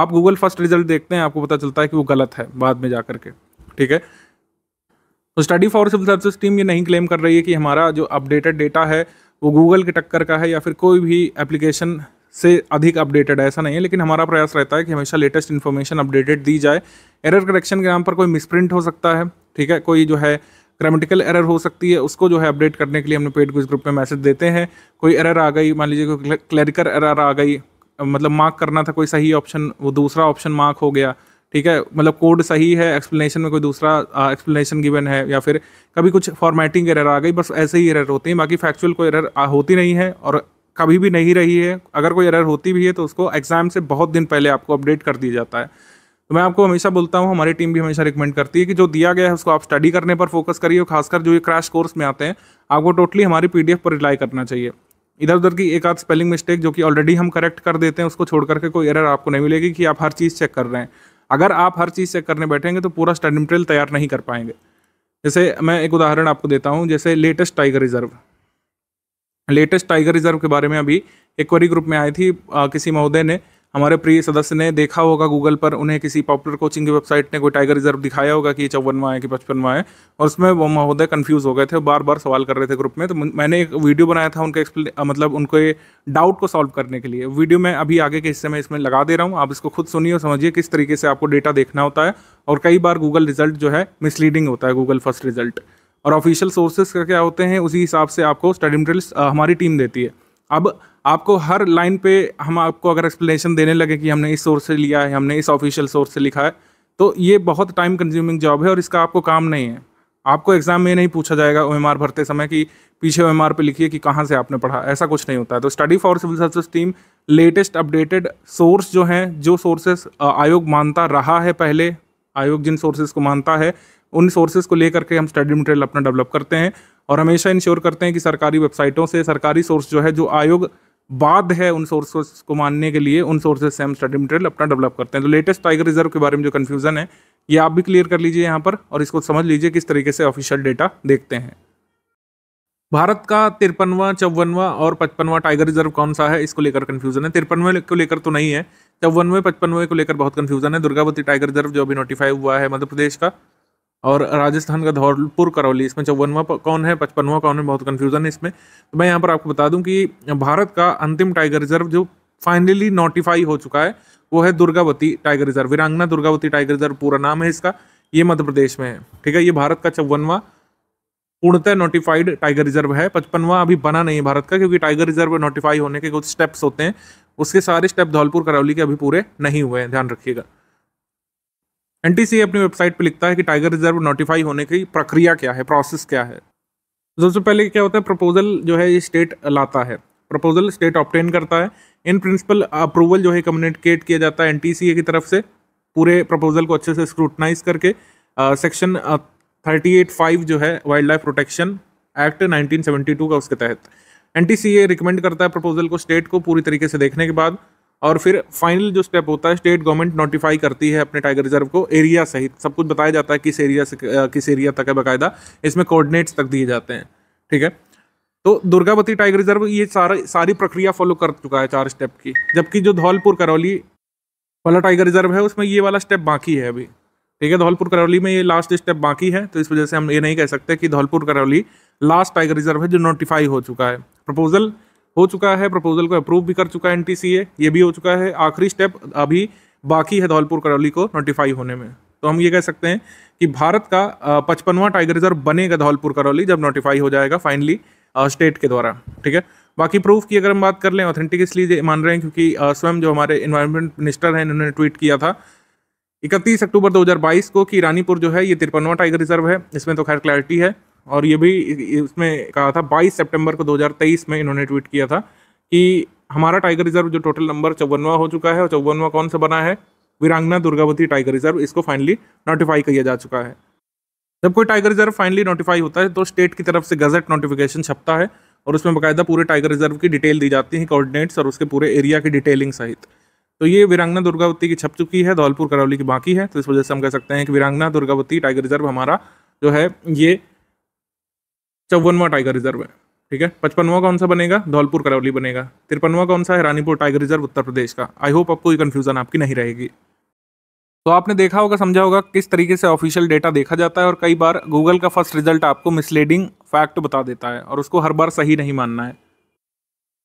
आप गूगल फर्स्ट रिजल्ट देखते हैं आपको पता चलता है कि वो गलत है बाद में जा करके ठीक है तो study for civil service team ये नहीं क्लेम कर रही है कि हमारा जो अपडेटेड डेटा है वो गूगल के टक्कर का है या फिर कोई भी एप्लीकेशन से अधिक अपडेटेड है ऐसा नहीं है लेकिन हमारा प्रयास रहता है कि हमेशा लेटेस्ट इन्फॉर्मेशन अपडेटेड दी जाए एरर करेक्शन के नाम पर कोई मिसप्रिंट हो सकता है ठीक है कोई जो है ग्रामेटिकल एरर हो सकती है उसको जो है अपडेट करने के लिए हमने पेड क्विज ग्रुप में मैसेज देते हैं कोई एरर आ गई मान लीजिए कोई क्लैरिकल एरर आ गई मतलब मार्क करना था कोई सही ऑप्शन वो दूसरा ऑप्शन मार्क हो गया ठीक है मतलब कोड सही है एक्सप्लेनेशन में कोई दूसरा एक्सप्लेनेशन गिवन है या फिर कभी कुछ फॉर्मेटिंग एरर आ गई बस ऐसे ही एरर होते हैं बाकी फैक्चुअल कोई एरर होती नहीं है और कभी भी नहीं रही है अगर कोई एरर होती भी है तो उसको एग्ज़ाम से बहुत दिन पहले आपको अपडेट कर दिया जाता है तो मैं आपको हमेशा बोलता हूँ हमारी टीम भी हमेशा रिकमेंड करती है कि जो दिया गया है उसको आप स्टडी करने पर फोकस करिए और खासकर जो ये क्रैश कोर्स में आते हैं आपको टोटली हमारी पी पर रिलाई करना चाहिए इधर उधर की एक आध स्पेलिंग मिस्टेक जो कि ऑलरेडी हम करेक्ट कर देते हैं उसको छोड़ करके कोई एरर आपको नहीं मिलेगी कि आप हर चीज़ चेक कर रहे हैं अगर आप हर चीज़ चेक करने बैठेंगे तो पूरा स्टडी मटेरियल तैयार नहीं कर पाएंगे जैसे मैं एक उदाहरण आपको देता हूँ जैसे latest tiger reserve latest tiger reserve के बारे में अभी एक क्वेरी ग्रुप में आई थी आ, किसी महोदय ने हमारे प्रिय सदस्य ने देखा होगा गूगल पर उन्हें किसी पॉपुलर कोचिंग की वेबसाइट ने कोई टाइगर रिजर्व दिखाया होगा कि चौवनवा है कि पचपनवा है और उसमें वो महोदय कन्फ्यूज़ हो गए थे बार बार सवाल कर रहे थे ग्रुप में तो मैंने एक वीडियो बनाया था उनके एक्सप्लेन मतलब उनके डाउट को सॉल्व करने के लिए वीडियो मैं अभी आगे के हिस्से में इसमें लगा दे रहा हूँ आप इसको खुद सुनिए और समझिए किस तरीके से आपको डेटा देखना होता है और कई बार गूगल रिजल्ट जो है मिसलीडिंग होता है गूगल फर्स्ट रिजल्ट और ऑफिशियल सोर्सेज क्या होते हैं उसी हिसाब से आपको स्टडी मटेरियल्स हमारी टीम देती है अब आपको हर लाइन पे हम आपको अगर एक्सप्लेनेशन देने लगे कि हमने इस सोर्स से लिया है हमने इस ऑफिशियल सोर्स से लिखा है तो ये बहुत टाइम कंज्यूमिंग जॉब है और इसका आपको काम नहीं है आपको एग्ज़ाम में नहीं पूछा जाएगा ओ भरते समय कि पीछे ओ एम आर लिखिए कि कहाँ से आपने पढ़ा ऐसा कुछ नहीं होता है तो study for civil service team latest updated source जो हैं जो सोर्सेस आयोग मानता रहा है पहले आयोग जिन सोर्सेज को मानता है उन सोर्सेज को लेकर के हम स्टडी मटेरियल अपना डेवलप करते हैं और हमेशा इंश्योर करते हैं कि सरकारी वेबसाइटों से सरकारी सोर्स जो है जो आयोग बाद है उन सोर्सेज को मानने के लिए उन सोर्सेज से हम स्टडी मटेरियल अपना डेवलप करते हैं तो लेटेस्ट टाइगर रिजर्व के बारे में जो कन्फ्यूज़न है ये आप भी क्लियर कर लीजिए यहाँ पर और इसको समझ लीजिए किस तरीके से ऑफिशियल डेटा देखते हैं भारत का तिरपनवा चौवनवा और पचपनवा टाइगर रिजर्व कौन सा है इसको लेकर कन्फ्यूजन है तिरपनवे को लेकर तो नहीं है चौवनवे पचपनवे को लेकर बहुत कन्फ्यूजन है दुर्गावती टाइगर रिजर्व जो अभी नोटिफाई हुआ है मध्य प्रदेश का और राजस्थान का धौलपुर करौली इसमें चौवनवा कौन है पचपनवा कौन है बहुत कन्फ्यूज़न है इसमें तो मैं यहाँ पर आपको बता दूँ कि भारत का अंतिम टाइगर रिजर्व जो फाइनली नोटिफाई हो चुका है वो है दुर्गावती टाइगर रिजर्व वीरांगना दुर्गावती टाइगर रिजर्व पूरा नाम है इसका ये मध्य प्रदेश में है ठीक है ये भारत का चौवनवा पूर्णतः नोटिफाइड टाइगर रिजर्व है पचपनवा अभी बना नहीं है भारत का क्योंकि टाइगर रिजर्व नोटिफाई होने के कुछ स्टेप्स होते हैं उसके सारे स्टेप धौलपुर करौली के अभी पूरे नहीं हुए हैं ध्यान रखिएगा एनटीसीए अपनी वेबसाइट पर लिखता है कि टाइगर रिजर्व नोटिफाई होने की प्रक्रिया क्या है प्रोसेस क्या है तो सबसे पहले क्या होता है प्रपोजल जो है ये स्टेट लाता है प्रपोजल स्टेट ऑप्टेन करता है इन प्रिंसिपल अप्रूवल जो है कम्युनिकेट किया जाता है एन की तरफ से पूरे प्रपोजल को अच्छे से स्क्रूटनाइज करके सेक्शन थर्टी एट फाइव जो है वाइल्ड लाइफ प्रोटेक्शन एक्ट 1972 का उसके तहत एन टी रिकमेंड करता है प्रपोजल को स्टेट को पूरी तरीके से देखने के बाद और फिर फाइनल जो स्टेप होता है स्टेट गवर्नमेंट नोटिफाई करती है अपने टाइगर रिजर्व को एरिया सहित सब कुछ बताया जाता है किस एरिया से किस एरिया तक है बाकायदा इसमें कोऑर्डिनेट्स तक दिए जाते हैं ठीक है तो दुर्गावती टाइगर रिजर्व ये सारा सारी प्रक्रिया फॉलो कर चुका है चार स्टेप की जबकि जो धौलपुर करौली वाला टाइगर रिजर्व है उसमें ये वाला स्टेप बाकी है अभी ठीक है धौलपुर करौली में ये लास्ट स्टेप बाकी है तो इस वजह से हम ये नहीं कह सकते कि Dholpur Karauli last tiger reserve है जो नोटिफाई हो चुका है प्रपोजल हो चुका है प्रपोजल को अप्रूव भी कर चुका है एनटीसीए ये भी हो चुका है आखिरी स्टेप अभी बाकी है धौलपुर करौली को नोटिफाई होने में तो हम ये कह सकते हैं कि भारत का पचपनवा टाइगर रिजर्व बनेगा धौलपुर करौली जब नोटिफाई हो जाएगा फाइनली स्टेट के द्वारा ठीक है बाकी प्रूफ की अगर हम बात कर लें ऑथेंटिक इसलिए मान रहे हैं क्योंकि स्वयं जो हमारे इन्वायरमेंट मिनिस्टर हैं इन्होंने ट्वीट किया था इकतीस अक्टूबर 2022 को कि रानीपुर जो है ये तिरपनवा टाइगर रिजर्व है इसमें तो खैर क्लैरिटी है और ये भी इसमें कहा था 22 सितंबर को 2023 में इन्होंने ट्वीट किया था कि हमारा टाइगर रिजर्व जो टोटल नंबर चौवनवा हो चुका है और चौवनवा कौन सा बना है वीरांगना दुर्गावती टाइगर रिजर्व इसको फाइनली नोटिफाई किया जा चुका है जब कोई टाइगर रिजर्व फाइनली नोटिफाई होता है तो स्टेट की तरफ से गजट नोटिफिकेशन छपता है और उसमें बाकायदा पूरे टाइगर रिजर्व की डिटेल दी जाती है कोऑर्डिनेट्स और उसके पूरे एरिया की डिटेलिंग सहित तो ये वीरांगना दुर्गावती की छप चुकी है धौलपुर करौली की बाकी है तो इस वजह से हम कह सकते हैं कि वीरांगना दुर्गावती टाइगर रिजर्व हमारा जो है ये चौवनवा टाइगर रिजर्व है ठीक है पचपनवा कौन सा बनेगा धौलपुर करौली बनेगा तिरपनवा कौन सा है रानीपुर टाइगर रिजर्व उत्तर प्रदेश का आई होप आपको ये कन्फ्यूज़न आपकी नहीं रहेगी तो आपने देखा होगा समझा होगा किस तरीके से ऑफिशियल डेटा देखा जाता है और कई बार गूगल का फर्स्ट रिजल्ट आपको मिसलीडिंग फैक्ट बता देता है और उसको हर बार सही नहीं मानना है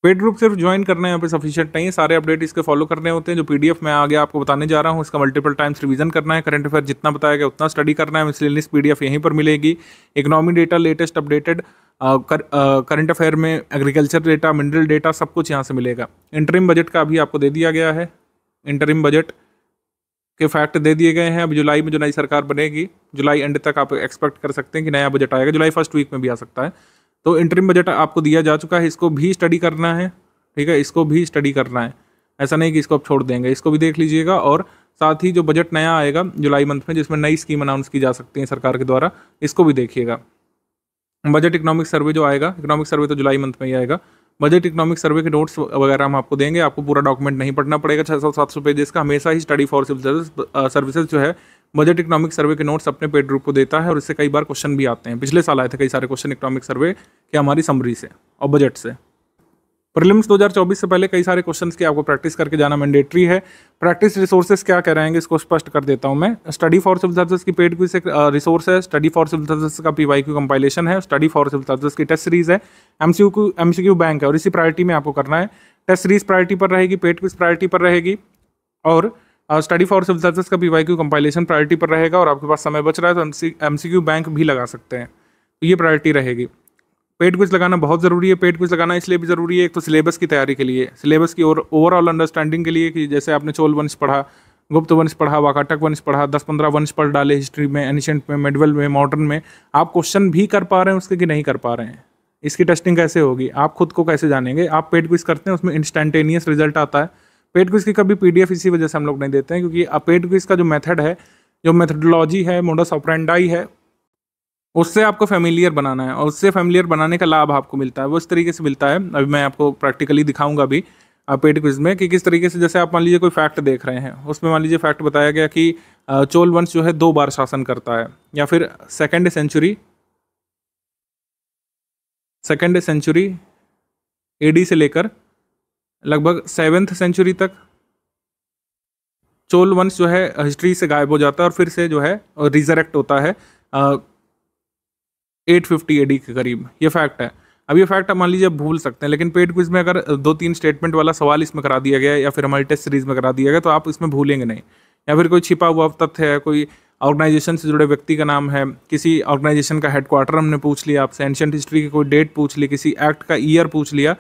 पेड ग्रुप सिर्फ ज्वाइन करना यहाँ पे सफिशियंट नहीं है सारे अपडेट इसके फॉलो करने होते हैं जो पीडीएफ मैं आगे आपको बताने जा रहा हूँ इसका मल्टीपल टाइम्स रिवीजन करना है करंट अफेयर जितना बताया गया उतना स्टडी करना है इसलिए लिस्ट पीडीएफ यहीं पर मिलेगी economy data latest updated current affair में एग्रीकल्चर डेटा मिनरल डेटा सब कुछ यहाँ से मिलेगा इंटरिम बजट का अभी आपको दे दिया गया है इंटरिम बजट के फैक्ट दे दिए गए हैं अब जुलाई में जो नई सरकार बनेगी जुलाई एंड तक आप एक्सपेक्ट कर सकते हैं कि नया बजट आएगा जुलाई फर्स्ट वीक में भी आ सकता है तो इंटरम बजट आपको दिया जा चुका है इसको भी स्टडी करना है ठीक है इसको भी स्टडी करना है ऐसा नहीं कि इसको आप छोड़ देंगे इसको भी देख लीजिएगा और साथ ही जो बजट नया आएगा जुलाई मंथ में जिसमें नई स्कीम अनाउंस की जा सकती है सरकार के द्वारा इसको भी देखिएगा बजट इकोनॉमिक सर्वे जो आएगा इकोनॉमिक सर्वे तो जुलाई मंथ में ही आएगा बजट इकोनॉमिक सर्वे के नोट्स वगैरह हम आपको देंगे आपको पूरा डॉक्यूमेंट नहीं पढ़ना पड़ेगा छः सौ सात सौ पेजेस का हमेशा ही स्टडी फॉर सिविल सर्विसेज जो है बजट इकोनॉमिक सर्वे के नोट्स अपने पेड ग्रुप को देता है और इससे कई बार क्वेश्चन भी आते हैं पिछले साल आए थे कई सारे क्वेश्चन इकोनॉमिक सर्वे के हमारी समरी से और बजट से प्रिलिम्स 2024 से पहले कई सारे क्वेश्चंस की आपको प्रैक्टिस करके जाना मैंडेटरी है प्रैक्टिस रिसोर्सेज क्या कह रहे हैं इसको स्पष्ट कर देता हूं मैं स्टडी फॉर सिविल सर्विस की पेड क्विज रिसोर्स है स्टडी फॉर सिविल सर्विस का क्यू कंपाइलेशन है स्टडी फॉर सिविल सर्विस की टेस्ट सीरीज है एमसीक्यू एमसीक्यू बैंक है और इसी प्रायोरिटी में आपको करना है टेस्ट सीरीज प्रायोरिटी पर रहेगी पेड क्विज प्रायोरिटी पर रहेगी और स्टडी फॉर सिविल सर्विस का पी कंपाइलेशन प्रायोरिटी पर रहेगा और आपके पास समय बच रहा है तो एम सी बैंक भी लगा सकते हैं तो ये प्रायोरिटी रहेगी पेड कुछ लगाना बहुत ज़रूरी है पेड कुछ लगाना इसलिए भी ज़रूरी है एक तो सिलेबस की तैयारी के लिए सिलेबस की और ओवरऑल अंडरस्टैंडिंग के लिए कि जैसे आपने चोल वंश पढ़ा गुप्त वंश पढ़ा वाकाटक वंश पढ़ा दस पंद्रह वंश पढ़ डाले हिस्ट्री में एनिशेंट में मेडवल में मॉडर्न में आप क्वेश्चन भी कर पा रहे हैं उसके कि नहीं कर पा रहे हैं इसकी टेस्टिंग कैसे होगी आप खुद को कैसे जानेंगे आप पेड क्विज करते हैं उसमें इंस्टेंटेनियस रिजल्ट आता है पेड क्विज की कभी पीडीएफ इसी वजह से हम लोग नहीं देते हैं क्योंकि पेड क्विज का जो मेथड है जो मेथडोलॉजी है मोडस ऑपरेंडाई है उससे आपको फेमिलियर बनाना है और उससे फेमिलियर बनाने का लाभ आपको मिलता है वो इस तरीके से मिलता है अभी मैं आपको प्रैक्टिकली दिखाऊंगा अभी पेड क्विज में कि किस तरीके से जैसे आप मान लीजिए कोई फैक्ट देख रहे हैं उसमें मान लीजिए फैक्ट बताया गया कि चोल वंश जो है दो बार शासन करता है या फिर second century second century AD से लेकर लगभग सेवेंथ सेंचुरी तक चोल वंश जो है हिस्ट्री से गायब हो जाता है और फिर से जो है रिजरेक्ट होता है एट फिफ्टी एडी के करीब ये फैक्ट है अब ये फैक्ट आप मान लीजिए भूल सकते हैं लेकिन पेड क्विज में अगर दो तीन स्टेटमेंट वाला सवाल इसमें करा दिया गया या फिर हमारी टेस्ट सीरीज में करा दिया गया तो आप इसमें भूलेंगे नहीं या फिर कोई छिपा हुआ तथ्य है कोई ऑर्गेनाइजेशन से जुड़े व्यक्ति का नाम है किसी ऑर्गेनाइजेशन का हेडक्वार्टर हमने पूछ लिया आपसे एंशेंट हिस्ट्री की कोई डेट पूछ ली किसी एक्ट का ईयर पूछ लिया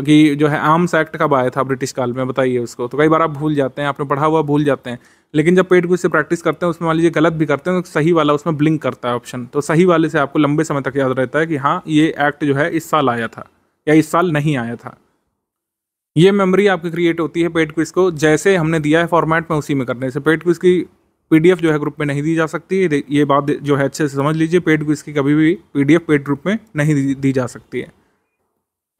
कि जो है आर्म्स एक्ट कब आया था ब्रिटिश काल में बताइए उसको तो कई बार आप भूल जाते हैं आपने पढ़ा हुआ भूल जाते हैं लेकिन जब पेट कुछ से प्रैक्टिस करते हैं उसमें मान लीजिए गलत भी करते हैं तो सही वाला उसमें ब्लिंक करता है ऑप्शन तो सही वाले से आपको लंबे समय तक याद रहता है कि हाँ ये एक्ट जो है इस साल आया था या इस साल नहीं आया था ये मेमोरी आपकी क्रिएट होती है पेट क्विज को जैसे हमने दिया है फॉर्मेट में उसी में करने से पेट क्विज की पीडीएफ जो है ग्रुप में नहीं दी जा सकती ये बात जो है अच्छे से समझ लीजिए पेड क्विज की कभी भी पीडीएफ पेड ग्रुप में नहीं दी जा सकती है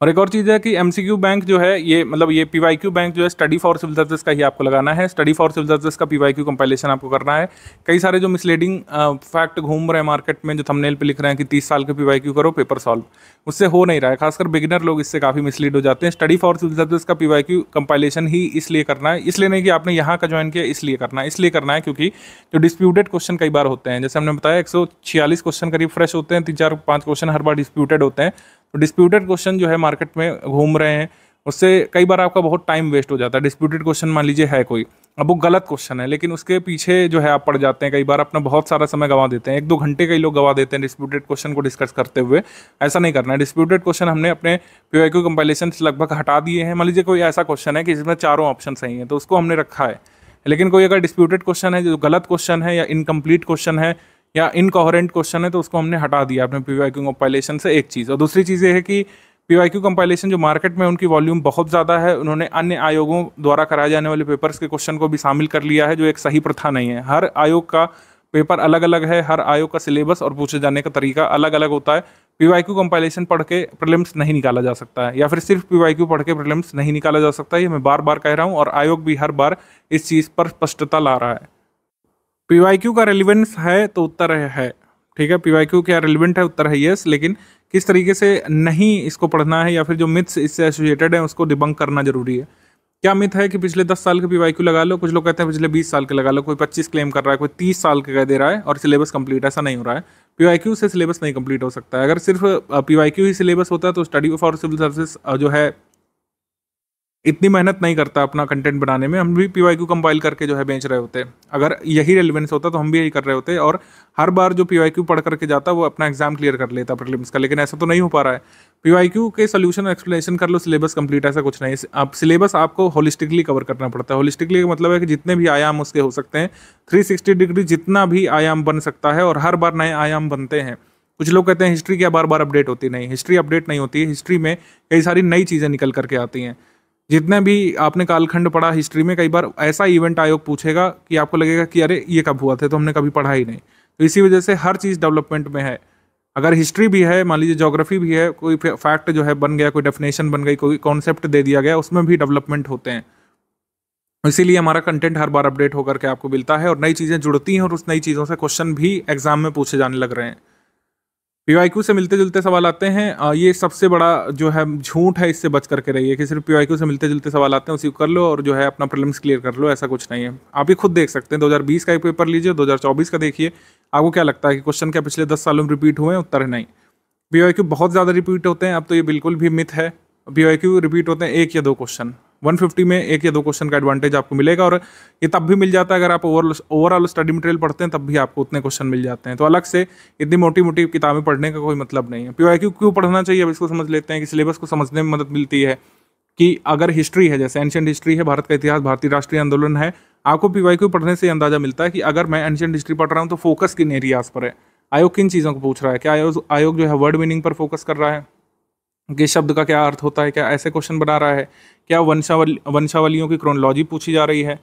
और एक और चीज़ है कि एम बैंक जो है ये मतलब ये पी बैंक जो है स्टडी फॉर सिविल सर्विस का ही आपको लगाना है स्टडी फॉर सिविल सर्विस का पी वाई कंपाइलेशन आपको करना है कई सारे जो मिसलीडिंग फैक्ट घूम रहे हैं मार्केट में जो थंबनेल पे लिख रहे हैं कि तीस साल के पी वाई क्यू करो पेपर सॉल्व उससे हो नहीं रहा है खासकर बिगिनर लोग इससे काफ़ी मिसलीड हो जाते हैं स्टडी फॉर सिविल सर्विस का पी वाई क्यू कंपाइलेशन ही इसलिए करना है इसलिए नहीं कि आपने यहाँ का ज्वाइन किया इसलिए करना है इसलिए करना है क्योंकि जो डिस्प्यूटेड क्वेश्चन कई बार होते हैं जैसे हमने बताया एक क्वेश्चन करीब फ्रेश होते हैं तीन चार पाँच क्वेश्चन हर बार डिस्प्यूटेड होते हैं तो डिस्प्यूटेड क्वेश्चन जो है मार्केट में घूम रहे हैं उससे कई बार आपका बहुत टाइम वेस्ट हो जाता है डिस्प्यूटेड क्वेश्चन मान लीजिए है कोई अब वो गलत क्वेश्चन है लेकिन उसके पीछे जो है आप पड़ जाते हैं कई बार अपना बहुत सारा समय गवा देते हैं एक दो घंटे कई लोग गवा देते हैं डिस्प्यूटेड क्वेश्चन को डिस्कस करते हुए ऐसा नहीं करना है डिस्प्यूटेड क्वेश्चन हमने अपने पी आई क्यू कंपाइलेशन लगभग हटा दिए हैं मान लीजिए कोई ऐसा क्वेश्चन है कि जिसमें चारों ऑप्शन सही हैं तो उसको हमने रखा है लेकिन कोई अगर डिस्प्यूटेड क्वेश्चन है जो गलत क्वेश्चन है या इनकम्प्लीट क्वेश्चन है या इनकोहरेंट क्वेश्चन है तो उसको हमने हटा दिया अपने पी वाई क्यू कंपाइलेशन से एक चीज़ और दूसरी चीज़ ये है कि पी वाई क्यू कंपाइलेशन जो मार्केट में उनकी वॉल्यूम बहुत ज़्यादा है उन्होंने अन्य आयोगों द्वारा कराए जाने वाले पेपर्स के क्वेश्चन को भी शामिल कर लिया है जो एक सही प्रथा नहीं है हर आयोग का पेपर अलग अलग है हर आयोग का सिलेबस और पूछे जाने का तरीका अलग अलग होता है पी वाई क्यू कंपाइलेशन पढ़ के प्रिलिम्स नहीं निकाला जा सकता है या फिर सिर्फ पी वाई क्यू पढ़ के प्रिलिम्स नहीं निकाला जा सकता है ये मैं बार बार कह रहा हूँ और आयोग भी हर बार इस चीज़ पर स्पष्टता ला रहा है पीवाईक्यू का रेलिवेंस है तो उत्तर है ठीक है पीवाईक्यू क्या रेलिवेंट है उत्तर है यस लेकिन किस तरीके से नहीं इसको पढ़ना है या फिर जो मिथ्स इससे एसोसिएटेड है उसको डिबंक करना जरूरी है क्या मिथ है कि पिछले दस साल के पीवाईक्यू लगा लो कुछ लोग कहते हैं पिछले बीस साल के लगा लो कोई पच्चीस क्लेम कर रहा है कोई तीस साल के कह दे रहा है और सिलेबस कंप्लीट ऐसा नहीं हो रहा है पीवाईक्यू से सिलेबस नहीं कंप्लीट हो सकता है अगर सिर्फ पीवाईक्यू ही सिलेबस होता है तो स्टडी फॉर सिविल सर्विस जो है इतनी मेहनत नहीं करता अपना कंटेंट बनाने में हम भी पी वाई क्यू कंपाइल करके जो है बेच रहे होते अगर यही रेलिवेंस होता तो हम भी यही कर रहे होते और हर बार जो पी वाई क्यू पढ़ करके जाता वो अपना एग्जाम क्लियर कर लेता प्रीलिम्स का लेकिन ऐसा तो नहीं हो पा रहा है पी वाई क्यू के सोल्यूशन एक्सप्लेनेशन कर लो सिलेबस कंप्लीट ऐसा कुछ नहीं आप सिलेबस आपको होलिस्टिकली कवर करना पड़ता है होलिस्टिकली का मतलब है कि जितने भी आयाम उसके हो सकते हैं थ्री सिक्सटी डिग्री जितना भी आयाम बन सकता है और हर बार नए आयाम बनते हैं कुछ लोग कहते हैं हिस्ट्री क्या बार बार अपडेट होती नहीं हिस्ट्री अपडेट नहीं होती है हिस्ट्री में कई सारी नई चीज़ें निकल करके आती हैं जितने भी आपने कालखंड पढ़ा हिस्ट्री में कई बार ऐसा इवेंट आयोग पूछेगा कि आपको लगेगा कि अरे ये कब हुआ था तो हमने कभी पढ़ा ही नहीं तो इसी वजह से हर चीज़ डेवलपमेंट में है अगर हिस्ट्री भी है मान लीजिए जोग्राफी भी है कोई फैक्ट जो है बन गया कोई डेफिनेशन बन गई कोई कॉन्सेप्ट दे दिया गया उसमें भी डेवलपमेंट होते हैं इसीलिए हमारा कंटेंट हर बार अपडेट होकर के आपको मिलता है और नई चीज़ें जुड़ती हैं और उस नई चीज़ों से क्वेश्चन भी एग्जाम में पूछे जाने लग रहे हैं पीवाईक्यू से मिलते जुलते सवाल आते हैं ये सबसे बड़ा जो है झूठ है इससे बच करके रहिए कि सिर्फ पीवाईक्यू से मिलते जुलते सवाल आते हैं उसी को कर लो और जो है अपना प्रॉब्लम्स क्लियर कर लो ऐसा कुछ नहीं है आप ही खुद देख सकते हैं 2020 का एक पेपर लीजिए 2024 का देखिए आपको क्या लगता है कि क्वेश्चन क्या पिछले दस सालों में रिपीट हुए हैं उत्तर नहीं पी बहुत ज़्यादा रिपीट होते हैं अब तो ये बिल्कुल भी मिथ है पी रिपीट होते हैं एक या दो क्वेश्चन 150 में एक या दो क्वेश्चन का एडवांटेज आपको मिलेगा और ये तब भी मिल जाता है अगर आप ओवरऑल ओवरऑल स्टडी मटेरियल पढ़ते हैं तब भी आपको उतने क्वेश्चन मिल जाते हैं तो अलग से इतनी मोटी मोटी किताबें पढ़ने का कोई मतलब नहीं है पी क्यू क्यों पढ़ना चाहिए अब इसको समझ लेते हैं कि सिलेबस को समझने में मदद मिलती है कि अगर हिस्ट्री है जैसे एंशेंट हिस्ट्री है भारत का इतिहास भारतीय राष्ट्रीय आंदोलन है आपको पी वाई क्यू पढ़ने से अंदाजा मिलता है कि अगर मैं एंशेंट हिस्ट्री पढ़ रहा हूँ तो फोकस किन एरियाज पर है आयोग किन चीज़ों को पूछ रहा है क्या आयोग आयोग जो है वर्ड मीनिंग पर फोकस कर रहा है के शब्द का क्या अर्थ होता है क्या ऐसे क्वेश्चन बना रहा है क्या वंशावली वंशावलियों की क्रोनोलॉजी पूछी जा रही है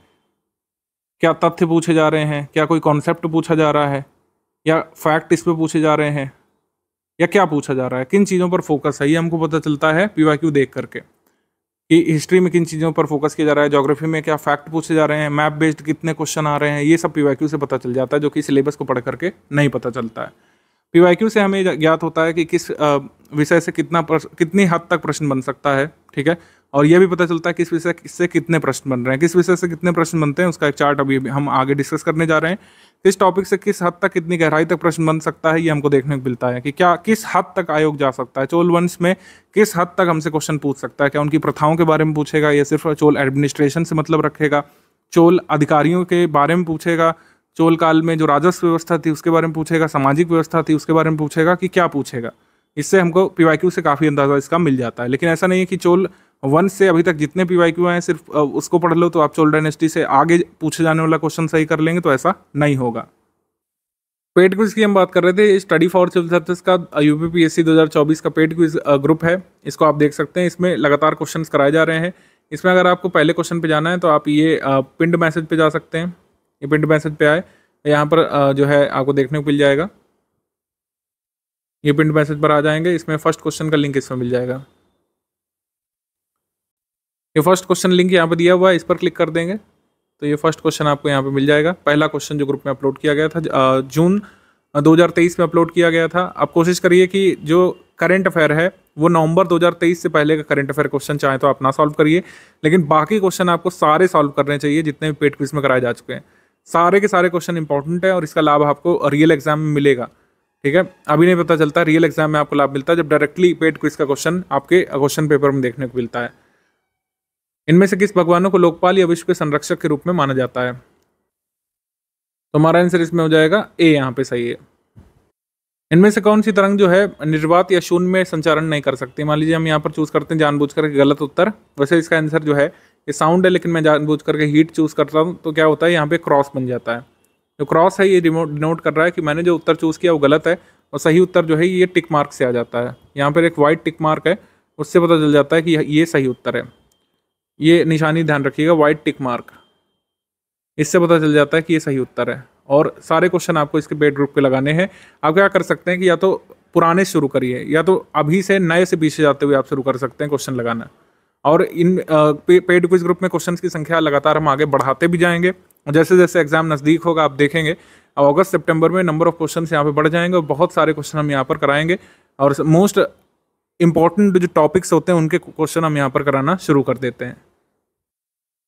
क्या तथ्य पूछे जा रहे हैं क्या कोई कॉन्सेप्ट पूछा जा रहा है या फैक्ट इस पर पूछे जा रहे हैं या क्या पूछा जा रहा है किन चीज़ों पर फोकस है ये हमको पता चलता है पी क्यू देख करके कि हिस्ट्री में किन चीज़ों पर फोकस किया जा रहा है जोग्राफी में क्या फैक्ट पूछे जा रहे हैं मैप बेस्ड कितने क्वेश्चन आ रहे हैं ये सब पी से पता चल जाता है जो कि सिलेबस को पढ़ करके नहीं पता चलता है पीवाईक्यू से हमें ज्ञात होता है कि किस विषय से कितना कितनी हद तक प्रश्न बन सकता है ठीक है और यह भी पता चलता है किस विषय से कितने प्रश्न बन रहे हैं किस विषय से कितने प्रश्न बनते हैं उसका एक चार्ट अभी हम आगे डिस्कस करने जा रहे हैं किस टॉपिक से किस हद तक कितनी गहराई तक प्रश्न बन सकता है ये हमको देखने को मिलता है कि क्या किस हद तक आयोग जा सकता है चोल वंश में किस हद तक हमसे क्वेश्चन पूछ सकता है क्या उनकी प्रथाओं के बारे में पूछेगा या सिर्फ चोल एडमिनिस्ट्रेशन से मतलब रखेगा चोल अधिकारियों के बारे में पूछेगा चोल काल में जो राजस्व व्यवस्था थी उसके बारे में पूछेगा सामाजिक व्यवस्था थी उसके बारे में पूछेगा कि क्या पूछेगा इससे हमको पी से काफ़ी अंदाजा इसका मिल जाता है लेकिन ऐसा नहीं है कि चोल वन से अभी तक जितने क्यू हैं सिर्फ उसको पढ़ लो तो आप चोल डायनेस्टी से आगे पूछे जाने वाला क्वेश्चन सही कर लेंगे तो ऐसा नहीं होगा पेड क्विज की हम बात कर रहे थे स्टडी फॉर सिविल सर्विस का यू पी पी एस चौबीस का पेड क्विज ग्रुप है इसको आप देख सकते हैं इसमें लगातार क्वेश्चन कराए जा रहे हैं इसमें अगर आपको पहले क्वेश्चन पे जाना है तो आप ये पिंड मैसेज पे जा सकते हैं ये प्रिंट मैसेज पे आए यहाँ पर जो है आपको देखने को मिल जाएगा ये प्रिंट मैसेज पर आ जाएंगे इसमें फर्स्ट क्वेश्चन का लिंक इसमें मिल जाएगा ये फर्स्ट क्वेश्चन लिंक यहाँ पर दिया हुआ है इस पर क्लिक कर देंगे तो ये फर्स्ट क्वेश्चन आपको यहाँ पर मिल जाएगा पहला क्वेश्चन जो ग्रुप में अपलोड किया गया था जून 2023 में अपलोड किया गया था आप कोशिश करिए कि जो करंट अफेयर है वो नवंबर 2023 से पहले का करंट अफेयर क्वेश्चन चाहे तो आप ना सॉल्व करिए लेकिन बाकी क्वेश्चन आपको सारे सॉल्व करने चाहिए जितने भी पेट क्विज में कराए जा चुके हैं सारे के सारे क्वेश्चन इंपॉर्टेंट है और इसका लाभ आपको रियल एग्जाम में मिलेगा ठीक है अभी नहीं पता चलता रियल एग्जाम में आपको लाभ मिलता है जब डायरेक्टली पेड क्विज का क्वेश्चन आपके क्वेश्चन पेपर में देखने को मिलता है इनमें से किस भगवानों को लोकपाल या विश्व के संरक्षक के रूप में माना जाता है तो हमारा आंसर इसमें हो जाएगा ए यहाँ पे सही है इनमें से कौन सी तरंग जो है निर्वात या शून्य में संचारण नहीं कर सकती मान लीजिए हम यहाँ पर चूज करते हैं जानबूझकर गलत उत्तर वैसे इसका आंसर जो है ये साउंड है लेकिन मैं जानबूझ करके हीट चूज़ करता हूँ तो क्या होता है यहाँ पे क्रॉस बन जाता है जो क्रॉस है ये रिमोट डिनोट कर रहा है कि मैंने जो उत्तर चूज़ किया वो गलत है और सही उत्तर जो है ये टिक मार्क से आ जाता है यहाँ पर एक वाइट टिक मार्क है उससे पता चल जाता है कि ये सही उत्तर है ये निशानी ध्यान रखिएगा वाइट टिक मार्क इससे पता चल जाता है कि ये सही उत्तर है और सारे क्वेश्चन आपको इसके बेड ग्रुप के लगाने हैं आप क्या कर सकते हैं कि या तो पुराने शुरू करिए या तो अभी से नए से पीछे जाते हुए आप शुरू कर सकते हैं क्वेश्चन लगाना और इन पेड क्विज ग्रुप में क्वेश्चंस की संख्या लगातार हम आगे बढ़ाते भी जाएंगे जैसे जैसे एग्जाम नज़दीक होगा आप देखेंगे अगस्त सितंबर में नंबर ऑफ क्वेश्चन यहाँ पे बढ़ जाएंगे और बहुत सारे क्वेश्चन हम यहाँ पर कराएंगे और मोस्ट इंपॉर्टेंट जो टॉपिक्स होते हैं उनके क्वेश्चन हम यहाँ पर कराना शुरू कर देते हैं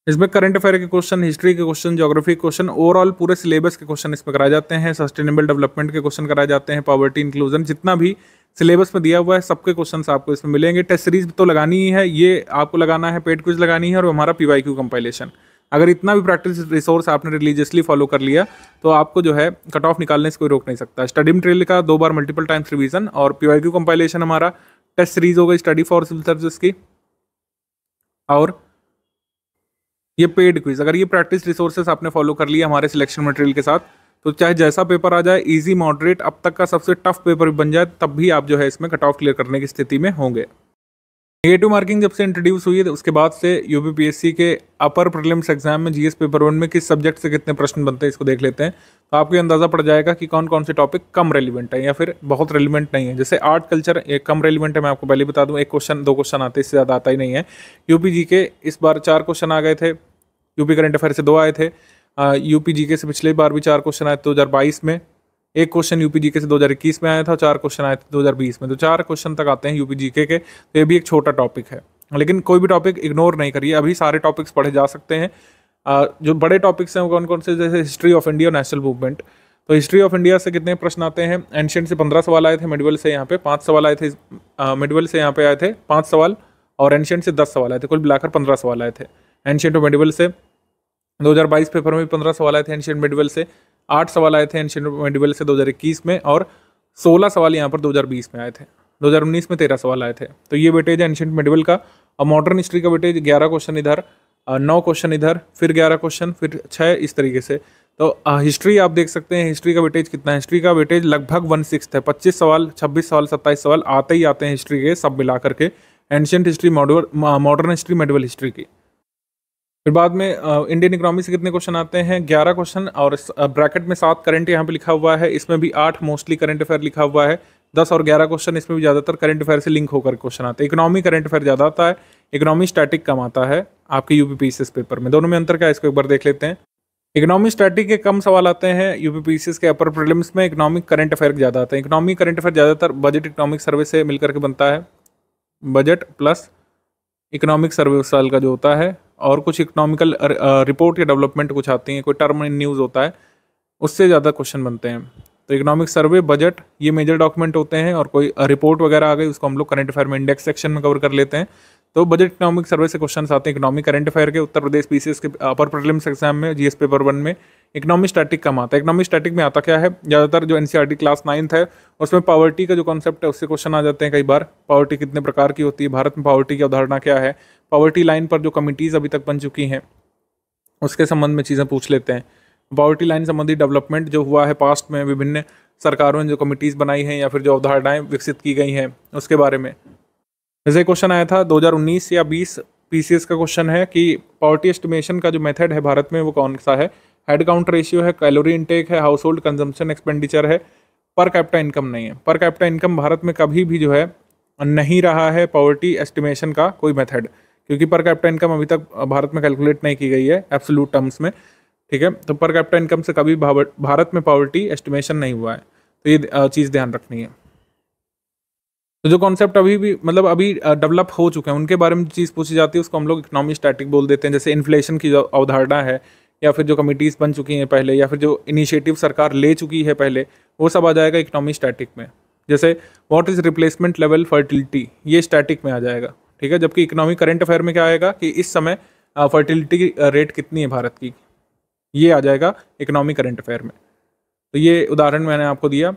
इसमें करंट अफेयर के क्वेश्चन हिस्ट्री के क्वेश्चन ज्योग्राफी क्वेश्चन ओवरऑल पूरे सिलेबस के क्वेश्चन इसमें कराए जाते हैं सस्टेनेबल डेवलपमेंट के क्वेश्चन कराए जाते हैं पॉवर्टी इंक्लूजन जितना भी सिलेबस में दिया हुआ है सबके क्वेश्चन आपको इसमें मिलेंगे टेस्ट सीरीज तो लगानी ही है ये आपको लगाना है पेड क्विज लगानी है और हमारा पी वाई क्यू कंपाइलेशन अगर इतना भी प्रैक्टिस रिसोर्स आपने रिलीजियसली फॉलो कर लिया तो आपको जो है कट ऑफ निकालने से कोई रोक नहीं सकता स्टडी ट्रेल का दो बार मल्टीपल टाइम्स रिवीजन और पी वाई क्यू कंपाइलेशन हमारा टेस्ट सीरीज हो गई स्टडी फॉर सिविल सर्विस की और ये पेड क्विज अगर ये प्रैक्टिस रिसोर्सेस आपने फॉलो कर लिया हमारे सिलेक्शन मटेरियल के साथ तो चाहे जैसा पेपर आ जाए इजी मॉडरेट अब तक का सबसे टफ पेपर बन जाए तब भी आप जो है इसमें कट ऑफ क्लियर करने की स्थिति में होंगे नेगेटिव मार्किंग जब से इंट्रोड्यूस हुई है तो उसके बाद से यूपीपीएससी के अपर प्रीलिम्स एग्जाम में जीएस पेपर वन में किस सब्जेक्ट से कितने प्रश्न बनते हैं इसको देख लेते हैं तो आपको अंदाज़ा पड़ जाएगा कि कौन कौन से टॉपिक कम रेलिवेंट है या फिर बहुत रेलिवेंट नहीं है जैसे आर्ट कल्चर एक कम रेलिवेंट है मैं आपको पहले बता दूँ एक क्वेश्चन दो क्वेश्चन आते इससे ज़्यादा आता ही नहीं है यूपी जी के इस बार चार क्वेश्चन आ गए थे यूपी करंट अफेयर से दो आए थे यूपी जीके से पिछले बार भी चार क्वेश्चन आए थे बाईस में एक क्वेश्चन यूपी जीके से 2021 में आया था चार क्वेश्चन आए थे 2020 में तो चार क्वेश्चन तक आते हैं यूपी जीके के तो ये भी एक छोटा टॉपिक है लेकिन कोई भी टॉपिक इग्नोर नहीं करिए अभी सारे टॉपिक्स पढ़े जा सकते हैं जो बड़े टॉपिक्स हैं वो कौन कौन से जैसे history of India national movement तो हिस्ट्री ऑफ इंडिया से कितने प्रश्न आते हैं एंशियंट से पंद्रह सवाल आए थे मेडिवल से यहाँ पे पाँच सवाल आए थे मेडिवल से यहाँ पे आए थे पाँच सवाल और एंशियंट से दस सवाल आए थे कुल मिलाकर पंद्रह सवाल आए थे एंशियंट और मेडिवल से 2022 पेपर में पंद्रह सवाल आए थे एंशियन मेडिवल से आठ सवाल आए थे एंशियन मेडिवल से 2021 में और 16 सवाल यहाँ पर 2020 में आए थे 2019 में तेरह सवाल आए थे तो ये वेटेज है एंशियंट मेडिवल का और मॉडर्न हिस्ट्री का वेटेज ग्यारह क्वेश्चन इधर नौ क्वेश्चन इधर फिर ग्यारह क्वेश्चन फिर छः इस तरीके से तो हिस्ट्री आप देख सकते हैं हिस्ट्री का वेटेज कितना है हिस्ट्री का वेटेज लगभग वन सिक्स है पच्चीस सवाल छब्बीस सवाल सत्ताईस सवाल आते ही आते हैं हिस्ट्री के सब मिला करके ancient history modern history medieval history की फिर बाद में इंडियन इकोनॉमी से कितने क्वेश्चन आते हैं ग्यारह क्वेश्चन और ब्रैकेट में सात करंट यहाँ पे लिखा हुआ है इसमें भी आठ मोस्टली करंट अफेयर लिखा हुआ है दस और ग्यारह क्वेश्चन इसमें भी ज़्यादातर करंट अफेयर से लिंक होकर क्वेश्चन आते हैं इकोनॉमी करंट अफेयर ज़्यादा आता है इकोनॉमी स्टैटिक कम आता है आपके यूपी पेपर में दोनों में अंतर क्या है इसको एक बार देख लेते हैं इकोनॉमी स्टैटिक के कम सवाल आते हैं यूपी के अपर प्रॉब्लम्स में इकोनॉमिक करंट अफेयर ज़्यादा आते हैं इकोनॉमिक करंट अफेयर ज़्यादातर बजट इकोनॉमिक सर्वे से मिलकर के बनता है बजट प्लस इकोनॉमिक सर्वे साल का जो होता है और कुछ इकोनॉमिकल रिपोर्ट या डेवलपमेंट कुछ आती हैं कोई टर्म इन न्यूज़ होता है उससे ज़्यादा क्वेश्चन बनते हैं तो इकोनॉमिक सर्वे बजट ये मेजर डॉक्यूमेंट होते हैं और कोई रिपोर्ट वगैरह आ गई उसको हम लोग करंट अफेयर में इंडेक्स सेक्शन में कवर कर लेते हैं तो बजट इकोनॉमिक सर्वे से क्वेश्चन आते हैं इकोनॉमिक करंट अफेयर के उत्तर प्रदेश पीसीएस के अपर प्रलिम्स एग्जाम में जी पेपर वन में इकोनॉमिक स्टैटिक कम आता है इकोनॉमिक स्टैटिक में आता क्या है ज़्यादातर जो एन क्लास नाइन्थ है उसमें पावर्टी का जो कॉन्सेप्ट है उससे क्वेश्चन आ जाते हैं कई बार पावर्टी कितने प्रकार की होती है भारत में पावर्टी की अवधारणा क्या है पॉवर्टी लाइन पर जो कमिटीज़ अभी तक बन चुकी हैं उसके संबंध में चीज़ें पूछ लेते हैं पॉवर्टी लाइन संबंधी डेवलपमेंट जो हुआ है पास्ट में विभिन्न सरकारों ने जो कमिटीज़ बनाई हैं या फिर जो अवधारणाएँ विकसित की गई हैं उसके बारे में जैसे क्वेश्चन आया था 2019 या 20 पी का क्वेश्चन है कि पॉवर्टी एस्टिमेशन का जो मेथड है भारत में वो कौन सा है हेड काउंट रेशियो है कैलोरी इनटेक है हाउस होल्ड कंजम्पशन एक्सपेंडिचर है पर कैपिटा इनकम नहीं है पर कैपिटा इनकम भारत में कभी भी जो है नहीं रहा है पॉवर्टी एस्टिमेशन का कोई मेथड क्योंकि पर कैपिटा इनकम अभी तक भारत में कैलकुलेट नहीं की गई है एब्सोलूट टर्म्स में ठीक है तो पर कैपिटा इनकम से कभी भारत में पॉवर्टी एस्टिमेशन नहीं हुआ है तो ये चीज़ ध्यान रखनी है तो जो कॉन्सेप्ट अभी भी मतलब अभी डेवलप हो चुके हैं उनके बारे में चीज़ पूछी जाती है उसको हम लोग इकोनॉमी स्टैटिक बोल देते हैं जैसे इन्फ्लेशन की जो अवधारणा है या फिर जो कमिटीज़ बन चुकी हैं पहले या फिर जो इनिशिएटिव सरकार ले चुकी है पहले वो सब आ जाएगा इकोनॉमी स्टैटिक में जैसे what is replacement level fertility ये स्टैटिक में आ जाएगा ठीक है जबकि इकोनॉमिक करंट अफेयर में क्या आएगा कि इस समय फर्टिलिटी रेट कितनी है भारत की ये आ जाएगा इकोनॉमिक करंट अफेयर में तो ये उदाहरण मैंने आपको दिया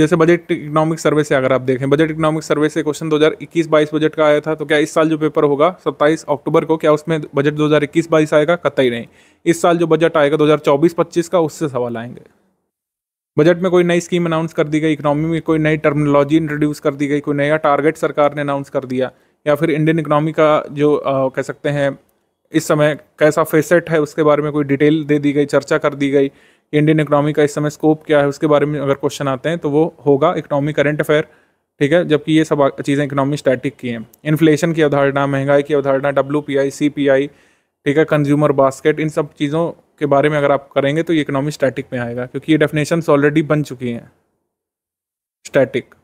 जैसे बजट इकोनॉमिक सर्वे से अगर आप देखें बजट इकोनॉमिक सर्वे से क्वेश्चन 2021-22 बजट का आया था तो क्या इस साल जो पेपर होगा 27 अक्टूबर को क्या उसमें बजट 2021-22 आएगा कतई नहीं इस साल जो बजट आएगा 2024-25 का उससे सवाल आएंगे बजट में कोई नई स्कीम अनाउंस कर दी गई इकोनॉमी में कोई नई टर्मिनोलॉजी इंट्रोड्यूस कर दी गई कोई नया टारगेट सरकार ने अनाउंस कर दिया या फिर इंडियन इकनॉमी का जो आ, कह सकते हैं इस समय कैसा फेसेट है उसके बारे में कोई डिटेल दे दी गई चर्चा कर दी गई इंडियन इकनॉमी का इस समय स्कोप क्या है उसके बारे में अगर क्वेश्चन आते हैं तो वो होगा इकनॉमी करंट अफेयर ठीक है जबकि ये सब चीज़ें इकनॉमी स्टैटिक की हैं इन्फ्लेशन की अवधारणा महंगाई की अवधारणा W P I C P I ठीक है कंज्यूमर बास्केट इन सब चीज़ों के बारे में अगर आप करेंगे तो ये इकनॉमी स्टैटिक में आएगा क्योंकि ये डेफिनेशन ऑलरेडी बन चुकी हैं स्टैटिक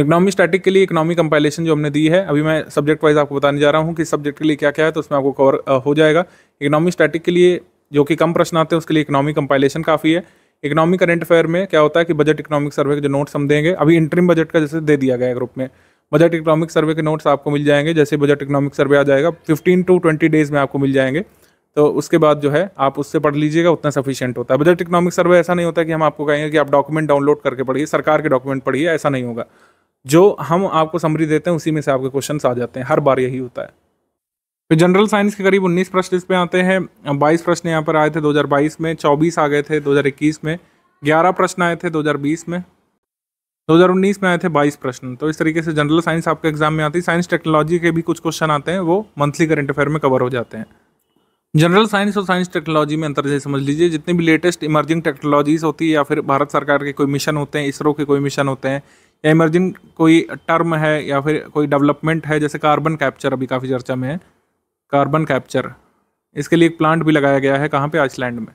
इकनॉमी स्टैटिक के लिए इकनॉमी कंपाइलेशन जो हमने दी है अभी मैं सब्जेक्ट वाइज आपको बताने जा रहा हूँ कि सब्जेक्ट के लिए क्या क्या है तो उसमें आपको कवर हो जाएगा इकनॉमी स्टैटिक के लिए जो कि कम प्रश्न आते हैं उसके लिए इकनॉमी कंपाइलेशन काफ़ी है इकनॉमी करंट अफेयर में क्या होता है कि बजट इकनॉमिक सर्वे के जो नोट्स हम देंगे अभी इंटरम बजट का जैसे दे दिया गया है ग्रुप में बजट इकनॉमिक सर्वे के नोट्स आपको मिल जाएंगे जैसे बजट इकनॉमिक सर्वे आ जाएगा फिफ्टीन टू ट्वेंटी डेज में आपको मिल जाएंगे तो उसके बाद जो है आप उससे पढ़ लीजिएगा उतना सफिशियंट होता है बजट इकनॉमिक सर्वे ऐसा नहीं होता कि हम आपको कहेंगे कि आप डॉक्यूमेंट डाउनलोड करके पढ़िए सरकार के डॉक्यूमेंट पढ़िए ऐसा नहीं होगा जो हम आपको समरी देते हैं उसी में से आपके क्वेश्चन आ जाते हैं हर बार यही होता है फिर जनरल साइंस के करीब 19 प्रश्न इस पे आते हैं 22 प्रश्न यहाँ पर आए थे 2022 में 24 आ गए थे 2021 में 11 प्रश्न आए थे 2020 में 2019 में आए थे 22 प्रश्न तो इस तरीके से जनरल साइंस आपके एग्जाम में आती है साइंस टेक्नोलॉजी के भी कुछ क्वेश्चन आते हैं वो मंथली करंट अफेयर में कवर हो जाते हैं जनरल साइंस और साइंस टेक्नोलॉजी में अंतर जैसे समझ लीजिए जितनी भी लेटेस्ट इमर्जिंग टेक्नोलॉजीज होती है या फिर भारत सरकार के कोई मिशन होते हैं इसरो के कोई मिशन होते हैं इमरजिंग कोई टर्म है या फिर कोई डेवलपमेंट है जैसे कार्बन कैप्चर अभी काफ़ी चर्चा में है कार्बन कैप्चर इसके लिए एक प्लांट भी लगाया गया है कहाँ पे आइसलैंड में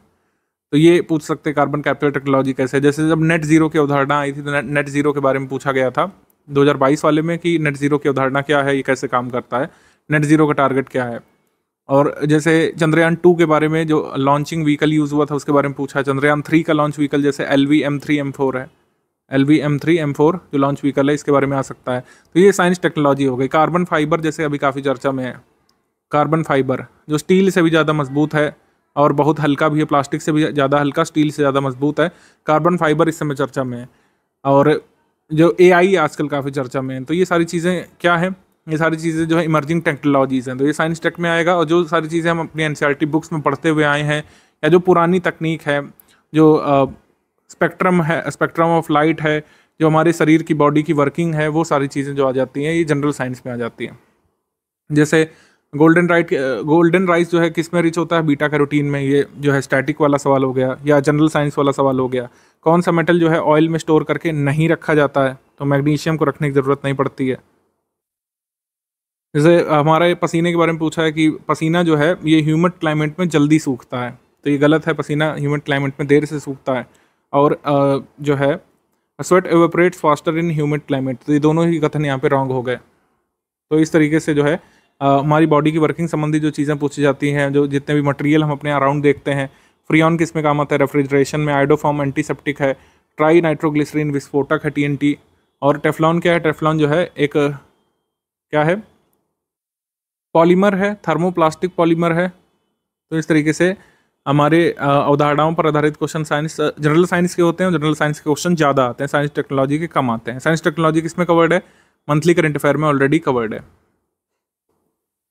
तो ये पूछ सकते हैं कार्बन कैप्चर टेक्नोलॉजी कैसे जैसे जब नेट ज़ीरो की अवधारणा आई थी तो नेट, नेट ज़ीरो के बारे में पूछा गया था 2022 वाले में कि नेट ज़ीरो की अवधारणा क्या है ये कैसे काम करता है नेट ज़ीरो का टारगेट क्या है और जैसे चंद्रयान टू के बारे में जो लॉन्चिंग व्हीकल यूज़ हुआ था उसके बारे में पूछा चंद्रयान थ्री का लॉन्च व्हीकल जैसे L V M three M four है L V M three M four जो लॉन्च व्हीकल है इसके बारे में आ सकता है तो ये साइंस टेक्नोलॉजी हो गई कार्बन फाइबर जैसे अभी काफ़ी चर्चा में है कार्बन फाइबर जो स्टील से भी ज़्यादा मजबूत है और बहुत हल्का भी है प्लास्टिक से भी ज़्यादा हल्का स्टील से ज़्यादा मजबूत है कार्बन फाइबर इस समय चर्चा में है और जो ए आई आजकल काफ़ी चर्चा में है तो ये सारी चीज़ें क्या है ये सारी चीज़ें जो है इमर्जिंग टेक्नोलॉजीज़ हैं तो ये साइंस टेक में आएगा और जो सारी चीज़ें हम अपनी एन बुक्स e में पढ़ते हुए आए हैं या जो पुरानी तकनीक है जो स्पेक्ट्रम है स्पेक्ट्रम ऑफ लाइट है जो हमारे शरीर की बॉडी की वर्किंग है वो सारी चीज़ें जो आ जाती हैं ये जनरल साइंस में आ जाती हैं जैसे गोल्डन राइट गोल्डन राइस जो है किस में रिच होता है बीटा कैरोटीन में ये जो है स्टैटिक वाला सवाल हो गया या जनरल साइंस वाला सवाल हो गया कौन सा मेटल जो है ऑयल में स्टोर करके नहीं रखा जाता है तो मैग्नीशियम को रखने की ज़रूरत नहीं पड़ती है जैसे हमारे पसीने के बारे में पूछा है कि पसीना जो है ये ह्यूमड क्लाइमेट में जल्दी सूखता है तो ये गलत है पसीना ह्यूमड क्लाइमेट में देर से सूखता है और जो है sweat evaporate faster in humid climate तो ये दोनों ही कथन यहाँ पे रॉन्ग हो गए तो इस तरीके से जो है हमारी बॉडी की वर्किंग संबंधी जो चीज़ें पूछी जाती हैं जो जितने भी मटेरियल हम अपने अराउंड देखते हैं फ्रियॉन किस में काम आता है रेफ्रिजरेशन में आइडोफॉर्म एंटीसेप्टिक है ट्राई नाइट्रोग्लिसरीन विस्फोटक है टी और टेफ्लॉन क्या है टेफ्लॉन जो है एक क्या है पॉलीमर है थर्मोप्लास्टिक पॉलीमर है तो इस तरीके से हमारे अवधारणाओं पर आधारित क्वेश्चन साइंस जनरल साइंस के होते हैं जनरल साइंस के क्वेश्चन ज़्यादा आते हैं साइंस टेक्नोलॉजी के कम आते हैं साइंस टेक्नोलॉजी किसमें कवर्ड है मंथली करंट अफेयर में ऑलरेडी कवर्ड है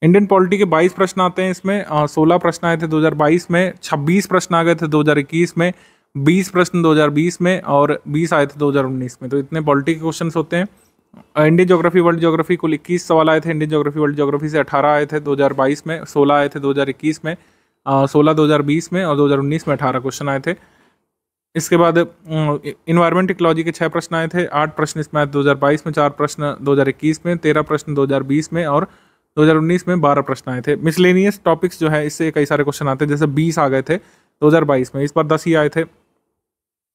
इंडियन पॉलिटी के 22 प्रश्न आते हैं इसमें सोलह प्रश्न आए थे 2022 में 26 प्रश्न आ गए थे 2021 में 20 प्रश्न 2020 में और 20 आए थे 2019 में तो इतने पॉलिटी के क्वेश्चन होते हैं इंडियन जोग्राफी वर्ल्ड जोग्राफी कुल 21 सवाल आए थे इंडियन जोग्राफी वर्ल्ड जोग्राफी से 18 आए थे 2022 में 16 आए थे 2021 में सोलह दो में और 2019 में अठारह क्वेश्चन आए थे इसके बाद इन्वायरमेंट टेक्नोलॉजी के छः प्रश्न आए थे आठ प्रश्न इसमें आए बाईस में चार प्रश्न 2021 में तेरह प्रश्न 2020 में और 2019 में बारह प्रश्न आए थे मिसलेनियस टॉपिक्स जो है इससे कई सारे क्वेश्चन आते हैं जैसे बीस आ गए थे 2022 में इस पर दस ही आए थे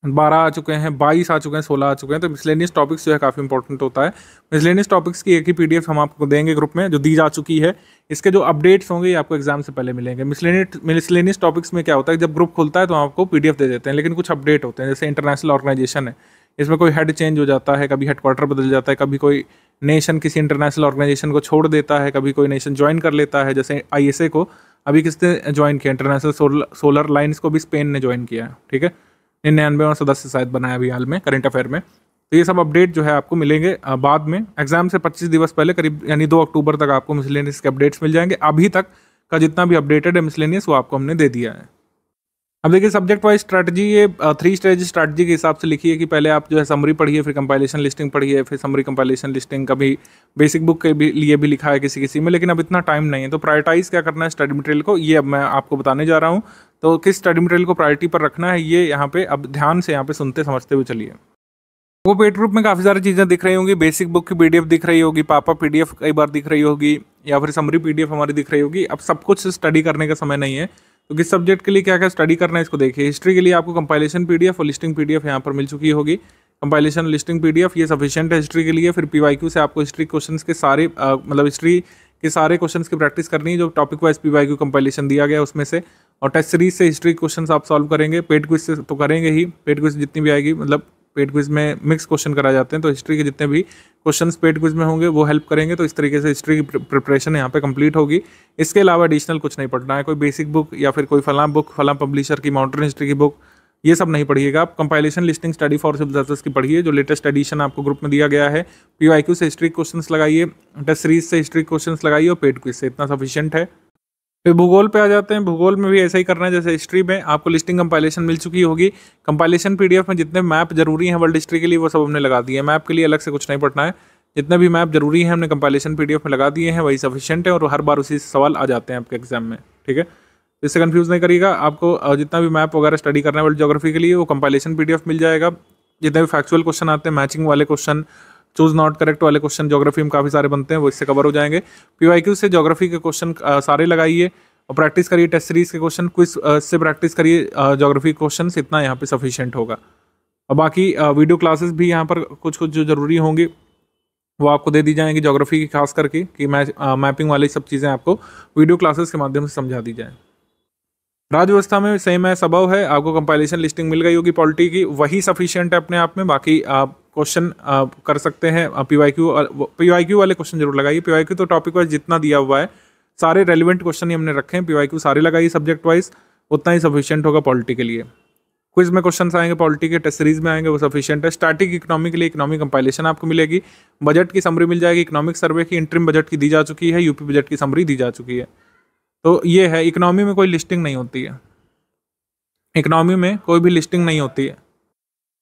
बारह आ चुके हैं बाईस आ चुके हैं सोलह आ चुके हैं तो मिसलेनियस टॉपिक्स जो है काफ़ी इंपॉर्टेंट होता है मिसलेनियस टॉपिक्स की एक ही पीडीएफ हम आपको देंगे ग्रुप में जो दी जा चुकी है इसके जो अपडेट्स होंगे ये आपको एग्जाम से पहले मिलेंगे मिसलेनियस मिसलेनियस टॉपिक्स में क्या होता है जब ग्रुप खुलता है तो आपको पी दे देते हैं लेकिन कुछ अपडेट होते हैं जैसे इंटरनेशनल ऑर्गेनाइजेशन है इसमें कोई हेड चेंज हो जाता है कभी हेडक्वार्टर बदल जाता है कभी कोई नेशन किसी इंटरनेशनल ऑर्गेनाइजेशन को छोड़ देता है कभी कोई नेशन ज्वाइन कर लेता है जैसे आई को अभी किसने ज्वाइन किया इंटरनेशनल सोलर लाइन्स को भी स्पेन ने ज्वाइन किया है ठीक है निन्यानवे और सदस्य शायद बनाया अभी हाल में करंट अफेयर में तो ये सब अपडेट जो है आपको मिलेंगे बाद में एग्जाम से 25 दिवस पहले करीब यानी 2 अक्टूबर तक आपको मिसलेनियस के अपडेट्स मिल जाएंगे अभी तक का जितना भी अपडेटेड है मिसलेनियस वो आपको हमने दे दिया है अब देखिए सब्जेक्ट वाइज स्ट्रैटेजी ये थ्री स्टेज स्ट्रेटजी के हिसाब से लिखी है कि पहले आप जो है समरी पढ़िए फिर कंपाइलेशन लिस्टिंग पढ़िए फिर समरी कंपाइलेशन लिस्टिंग कभी बेसिक बुक के भी लिए भी लिखा है किसी किसी में लेकिन अब इतना टाइम नहीं है तो प्रायोरिटाइज क्या करना है स्टडी मटेरियल को ये अब मैं आपको बताने जा रहा हूँ तो किस स्टडी मटेरियल को प्रायोरिटी पर रखना है ये यहाँ पे अब ध्यान से यहाँ पे सुनते समझते हुए चलिए वो पेट ग्रुप में काफ़ी सारी चीज़ें दिख रही होंगी बेसिक बुक की पीडीएफ दिख रही होगी पापा पीडीएफ कई बार दिख रही होगी या फिर समरी पीडीएफ हमारी दिख रही होगी अब सब कुछ स्टडी करने का समय नहीं है तो किस सब्जेक्ट के लिए क्या क्या स्टडी करना है इसको देखिए हिस्ट्री के लिए आपको कंपाइलेशन पी और लिस्टिंग पी यहाँ पर मिल चुकी होगी कंपाइलेशन लिस्टिंग पीडीएफ ये सफिशियंट है हिस्ट्री के लिए फिर पी से आपको हिस्ट्री क्वेश्चन के सारे मतलब हिस्ट्री के सारे क्वेश्चन की प्रैक्टिस करनी है जो टॉपिक वाइज क्यू कंपाइलेशन दिया गया उसमें से और टेस्ट सीरीज से हिस्ट्री क्वेश्चन आप सॉल्व करेंगे पेड क्विज से तो करेंगे ही पेड क्विज जितनी भी आएगी मतलब पेड क्विज में मिक्स क्वेश्चन कराए जाते हैं तो हिस्ट्री के जितने भी क्वेश्चन पेड क्विज में होंगे वो हेल्प करेंगे तो इस तरीके से हिस्ट्री की प्रिपरेशन यहाँ पे कंप्लीट होगी इसके अलावा एडिशनल कुछ नहीं पढ़ना है कोई बेसिक बुक या फिर कोई फलां बुक फलां पब्लिशर की माउंटेन हिस्ट्री की बुक ये सब नहीं पढ़िएगा आप compilation listing study for service की पढ़िए जो लेटेस्ट एडिशन आपको ग्रुप में दिया गया है पी से हिस्ट्री क्वेश्चन लगाइए टेस्ट सीरीज से हिस्ट्री क्वेश्चन लगाइए और पेड क्विज से इतना सफिशियंट है फिर भूगोल पे आ जाते हैं भूगोल में भी ऐसा ही करना है जैसे हिस्ट्री में आपको लिस्टिंग कंपाइलेशन मिल चुकी होगी कंपाइलेशन पीडीएफ में जितने मैप जरूरी हैं वर्ल्ड हिस्ट्री के लिए वो सब हमने लगा दिए मैप के लिए अलग से कुछ नहीं पढ़ना है जितने भी मैप जरूरी हैं हमने कंपाइलेशन पी में लगा दिए हैं वही सफिशियंट है और हर बार उसी सवाल आ जाते हैं आपके एग्जाम में ठीक है इससे कन्फ्यूज़ नहीं करिएगा आपको जितना भी मैप वगैरह स्टडी करना है वर्ल्ड जोग्राफी के लिए वो कंपाइलेशन पी मिल जाएगा जितने भी फैक्चुअल क्वेश्चन आते हैं मैचिंग वाले क्वेश्चन चूज नॉट करेक्ट वाले क्वेश्चन ज्योग्राफी में काफ़ी सारे बनते हैं वो इससे कवर हो जाएंगे पी से ज्योग्राफी के क्वेश्चन सारे लगाइए और प्रैक्टिस करिए टेस्ट सीरीज के क्वेश्चन क्विज से प्रैक्टिस करिए ज्योग्राफी क्वेश्चन इतना यहाँ पे सफिशियंट होगा और बाकी वीडियो क्लासेस भी यहाँ पर कुछ कुछ जो ज़रूरी होंगी वो आपको दे दी जाएंगी जोग्राफी की खास करके कि मैच मैपिंग वाली सब चीज़ें आपको वीडियो क्लासेस के माध्यम से समझा दी जाए राज्य व्यवस्था में सेम है सबव है आपको कंपाइलेशन लिस्टिंग मिल गई होगी पॉलिटी की वही सफिशियंट है अपने आप में बाकी आप क्वेश्चन कर सकते हैं P Y Q P Y Q वाले क्वेश्चन जरूर लगाइए पी वाई क्यू तो टॉपिक वाइज जितना दिया हुआ है सारे रेलिवेंट क्वेश्चन ही हमने रखे हैं पी वाई क्यू सारे लगाइए सब्जेक्ट वाइज उतना ही सफिशियंट होगा पॉलिटी के लिए क्विज में क्वेश्चन आएंगे पॉलिटी के टेस्ट सीरीज में आएंगे वो सफिशियंट है स्टार्टिंग इकोनॉमी के लिए इकोनॉमी कंपाइलेशन आपको मिलेगी बजट की समरी मिल जाएगी इकोनॉमिक सर्वे की इंट्रीम बजट की दी जा चुकी है यूपी बजट की समरी दी जा चुकी है तो ये है इकोनॉमी में कोई लिस्टिंग नहीं होती है इकोनॉमी में कोई भी लिस्टिंग नहीं होती है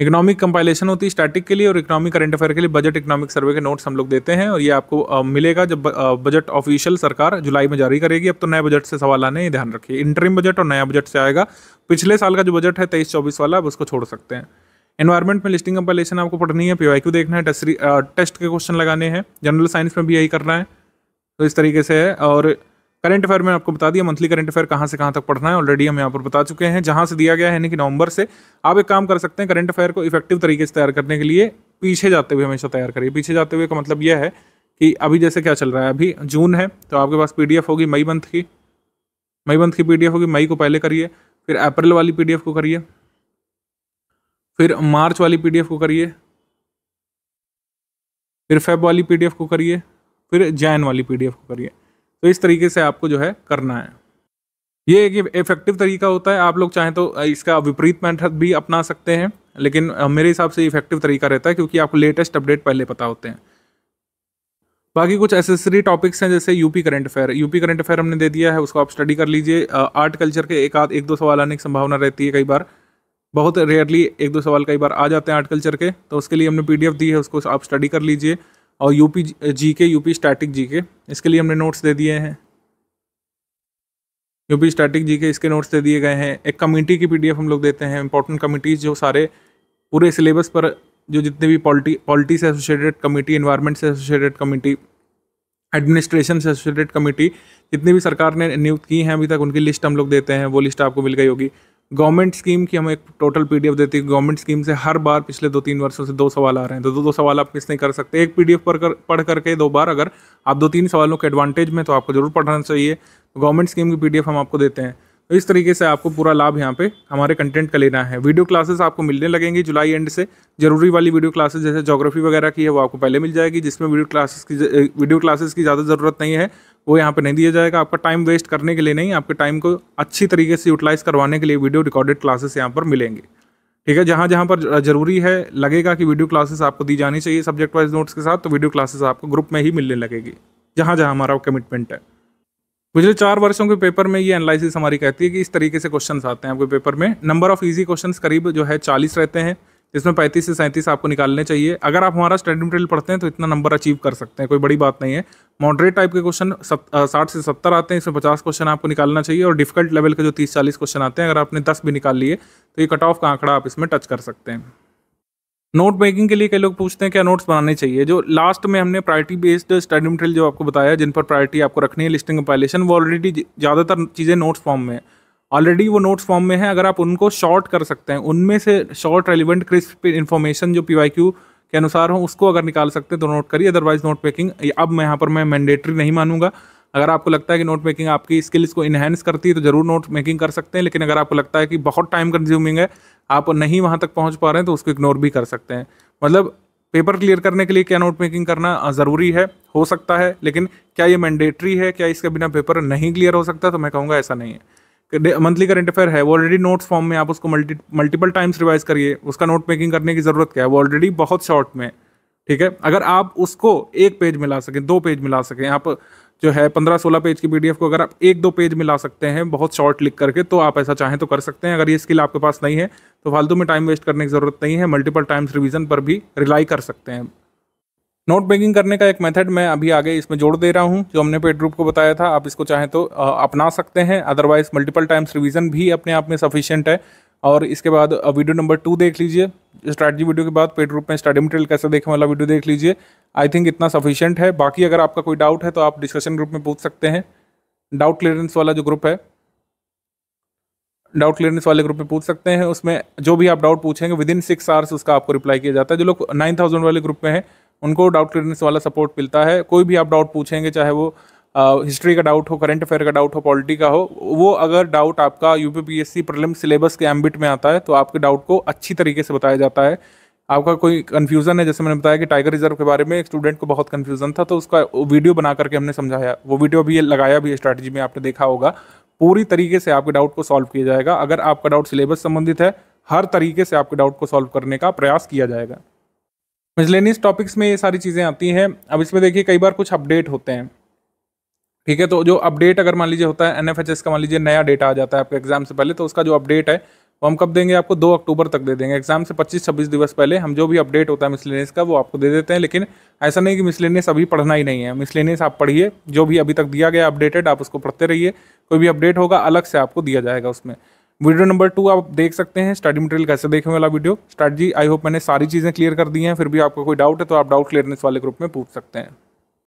इकोनॉमिक कंपाइलेशन होती है स्टैटिक के लिए और इकोनॉमिक करंट अफेयर के लिए बजट इकोनॉमिक सर्वे के नोट्स हम लोग देते हैं और ये आपको आ, मिलेगा जब बजट ऑफिशियल सरकार जुलाई में जारी करेगी अब तो नए बजट से सवाल आने ये ध्यान रखिए इंटरिम बजट और नया बजट से आएगा पिछले साल का जो बजट है तेईस चौबीस वाला अब उसको छोड़ सकते हैं एनवायरमेंट में लिस्टिंग कंपाइलेशन आपको पढ़नी है पी देखना है टेस्ट के क्वेश्चन लगाने हैं जनरल साइंस में भी यही करना है तो इस तरीके से है और करंट अफेयर में आपको बता दिया मंथली करंट अफेयर कहाँ से कहाँ तक पढ़ना है ऑलरेडी हम यहाँ पर बता चुके हैं जहाँ से दिया गया है कि नवंबर से आप एक काम कर सकते हैं करंट अफेयर को इफेक्टिव तरीके से तैयार करने के लिए पीछे जाते हुए हमेशा तैयार करिए पीछे जाते हुए का मतलब यह है कि अभी जैसे क्या चल रहा है अभी जून है तो आपके पास पी होगी मई मंथ की मई मंथ की पी होगी मई को पहले करिए फिर अप्रैल वाली पी को करिए फिर मार्च वाली पी को करिए फिर फेब वाली पी को करिए फिर जैन वाली पी को करिए तो इस तरीके से आपको जो है करना है ये एक इफेक्टिव तरीका होता है आप लोग चाहें तो इसका विपरीत मेथड भी अपना सकते हैं लेकिन मेरे हिसाब से इफेक्टिव तरीका रहता है क्योंकि आपको लेटेस्ट अपडेट पहले पता होते हैं बाकी कुछ एसेसरी टॉपिक्स हैं जैसे UP current affair UP current affair हमने दे दिया है उसको आप स्टडी कर लीजिए आर्ट कल्चर के एक आध एक दो सवाल आने की संभावना रहती है कई बार बहुत रेयरली एक दो सवाल कई बार आ जाते हैं आर्ट कल्चर के तो उसके लिए हमने पीडीएफ दी है उसको आप स्टडी कर लीजिए और यूपी जी के यूपी स्टैटिक जी के इसके लिए हमने नोट्स दे दिए हैं यूपी स्टैटिक जी के इसके नोट्स दे दिए गए हैं एक कमेटी की पीडीएफ हम लोग देते हैं इंपॉर्टेंट कमेटीज़ जो सारे पूरे सिलेबस पर जो जितने भी पॉलिटी पॉलिटी से एसोसिएटेड कमेटी इन्वायरमेंट से एसोसिएटेड कमेटी एडमिनिस्ट्रेशन से एसोसिएटेड कमेटी जितनी भी सरकार ने नियुक्त की हैं अभी तक उनकी लिस्ट हम लोग देते हैं वो लिस्ट आपको मिल गई होगी गवर्नमेंट स्कीम की हमें एक टोटल पीडीएफ देती है गवर्नमेंट स्कीम से हर बार पिछले दो तीन वर्षों से दो सवाल आ रहे हैं तो दो दो सवाल आप किस नहीं कर सकते एक पीडीएफ पढ़ कर, पढ़ करके दो बार अगर आप दो तीन सवालों के एडवांटेज में तो आपको जरूर पढ़ना चाहिए गवर्नमेंट स्कीम की पीडीएफ हम आपको देते हैं तो इस तरीके से आपको पूरा लाभ यहाँ पे हमारे कंटेंट का लेना है वीडियो क्लासेस आपको मिलने लगेंगी जुलाई एंड से जरूरी वाली वीडियो क्लासेस जैसे जोग्राफी वगैरह की है वो आपको पहले मिल जाएगी जिसमें वीडियो क्लासेस की वीडियो क्लासेस की ज़्यादा ज़रूरत नहीं है वो यहाँ पे नहीं दिया जाएगा आपका टाइम वेस्ट करने के लिए नहीं आपके टाइम को अच्छी तरीके से यूटिलाइज़ करवाने के लिए वीडियो रिकॉर्डेड क्लासेस यहाँ पर मिलेंगे ठीक है जहाँ जहाँ पर ज़रूरी है लगेगा कि वीडियो क्लासेस आपको दी जानी चाहिए सब्जेक्ट वाइज नोट्स के साथ तो वीडियो क्लासेस आपको ग्रुप में ही मिलने लगेगी जहाँ जहाँ हमारा कमिटमेंट है पिछले चार वर्षों के पेपर में ये एनालिसिस हमारी कहती है कि इस तरीके से क्वेश्चन आते हैं आपके पेपर में नंबर ऑफ ईजी क्वेश्चन करीब जो है चालीस रहते हैं जिसमें पैंतीस से सैंतीस आपको निकालने चाहिए अगर आप हमारा स्टडी मटेरियल पढ़ते हैं तो इतना नंबर अचीव कर सकते हैं कोई बड़ी बात नहीं है मॉडरेट टाइप के क्वेश्चन साठ से सत्तर आते हैं इसमें पचास क्वेश्चन आपको निकालना चाहिए और डिफिकल्ट लेवल के जो तीस चालीस क्वेश्चन आते हैं अगर आपने दस भी निकाल लिए तो ये कट ऑफ का आंकड़ा आप इसमें टच कर सकते हैं नोट मेकिंग के लिए कई लोग पूछते हैं क्या नोट्स बनाने चाहिए जो लास्ट में हमने प्रायोरिटी बेस्ड स्टडी मटेरियल जो आपको बताया जिन पर प्रायोरिटी आपको रखनी है लिस्टिंग कंपाइलेशन वो ऑलरेडी ज़्यादातर चीज़ें नोट्स फॉर्म में है ऑलरेडी वो नोट्स फॉर्म में है अगर आप उनको शॉर्ट कर सकते हैं उनमें से शॉर्ट रेलिवेंट क्रिस्प इन्फॉर्मेशन जो पी के अनुसार हो उसको अगर निकाल सकते हैं तो नोट करिए अदरवाइज नोट मेकिंग अब मैं यहाँ पर मैं मैंडेटरी नहीं मानूंगा अगर आपको लगता है कि नोट मेकिंग आपकी स्किल्स को इन्हेंस करती है तो ज़रूर नोट मेकिंग कर सकते हैं लेकिन अगर आपको लगता है कि बहुत टाइम कंज्यूमिंग है आप नहीं वहाँ तक पहुँच पा रहे हैं तो उसको इग्नोर भी कर सकते हैं मतलब पेपर क्लियर करने के लिए क्या नोट मेकिंग करना ज़रूरी है हो सकता है लेकिन क्या ये मैंडेटरी है क्या इसके बिना पेपर नहीं क्लियर हो सकता तो मैं कहूँगा ऐसा नहीं है मंथली करंट अफेयर है वो ऑलरेडी नोट्स फॉर्म में आप उसको मल्टी मल्टीपल टाइम्स रिवाइज करिए उसका नोट मेकिंग करने की ज़रूरत क्या है वो ऑलरेडी बहुत शॉर्ट में ठीक है अगर आप उसको एक पेज मिला सकें दो पेज मिला सकें आप जो है पंद्रह सोलह पेज की पीडीएफ को अगर आप एक दो पेज में ला सकते हैं बहुत शॉर्ट लिख करके तो आप ऐसा चाहें तो कर सकते हैं अगर ये स्किल आपके पास नहीं है तो फालतू में टाइम वेस्ट करने की ज़रूरत नहीं है मल्टीपल टाइम्स रिविजन पर भी रिलाई कर सकते हैं नोट बेगिंग करने का एक मेथड मैं अभी आगे इसमें जोड़ दे रहा हूँ जो हमने पेड ग्रुप को बताया था आप इसको चाहें तो अपना सकते हैं अदरवाइज मल्टीपल टाइम्स रिवीजन भी अपने आप में सफिशियंट है और इसके बाद वीडियो नंबर टू देख लीजिए स्ट्रैटी वीडियो के बाद पेड रूप में स्टडी मटेरियल कैसे देखने वाला वीडियो देख लीजिए आई थिंक इतना सफिशियंट है बाकी अगर आपका कोई डाउट है तो आप डिस्कशन ग्रुप में पूछ सकते हैं डाउट क्लियरेंस वाला जो ग्रुप है डाउट क्लियरेंस वाले ग्रुप में पूछ सकते हैं उसमें जो भी आप डाउट पूछेंगे विद इन सिक्स आवर्स उसका आपको रिप्लाई किया जाता है जो लोग नाइन थाउजेंड वाले ग्रुप में हैं उनको डाउट क्लियरेंस वाला सपोर्ट मिलता है कोई भी आप डाउट पूछेंगे चाहे वो हिस्ट्री का डाउट हो करंट अफेयर का डाउट हो पॉलिटी का हो वो अगर डाउट आपका यू सी प्रलम सिलेबस के एम्बिट में आता है तो आपके डाउट को अच्छी तरीके से बताया जाता है आपका कोई कन्फ्यूज़न है जैसे मैंने बताया कि टाइगर रिजर्व के बारे में एक स्टूडेंट को बहुत कन्फ्यूज़न था तो उसका वीडियो बना करके हमने समझाया वो वीडियो भी लगाया भी स्ट्रैटेजी में आपने देखा होगा पूरी तरीके से आपके डाउट को सॉल्व किया जाएगा अगर आपका डाउट सिलेबस संबंधित है हर तरीके से आपके डाउट को सॉल्व करने का प्रयास किया जाएगा मिजलेनियस टॉपिक्स में ये सारी चीज़ें आती हैं अब इसमें देखिए कई बार कुछ अपडेट होते हैं ठीक है तो जो अपडेट अगर मान लीजिए होता है एन का मान लीजिए नया डेटा आ जाता है आपके एग्जाम से पहले तो उसका जो अपडेट है वो हम कब देंगे आपको दो अक्टूबर तक दे देंगे एग्जाम से पच्चीस छब्बीस दिवस पहले हम जो भी अपडेट होता है मिसलेनियस का वो आपको दे देते हैं लेकिन ऐसा नहीं कि मिसलेनियस अभी पढ़ना ही नहीं है मिसलेनियस आप पढ़िए जो भी अभी तक दिया गया अपडेटेड आप उसको पढ़ते रहिए कोई भी अपडेट होगा अलग से आपको दिया जाएगा उसमें वीडियो नंबर टू आप देख सकते हैं स्टडी मटेरियल कैसे देखने वाला वीडियो स्ट्रैटी आई होप मैंने सारी चीज़ें क्लियर कर दी हैं फिर भी आपको कोई डाउट है तो आप डाउट क्लियरनेस वाले ग्रुप में पूछ सकते हैं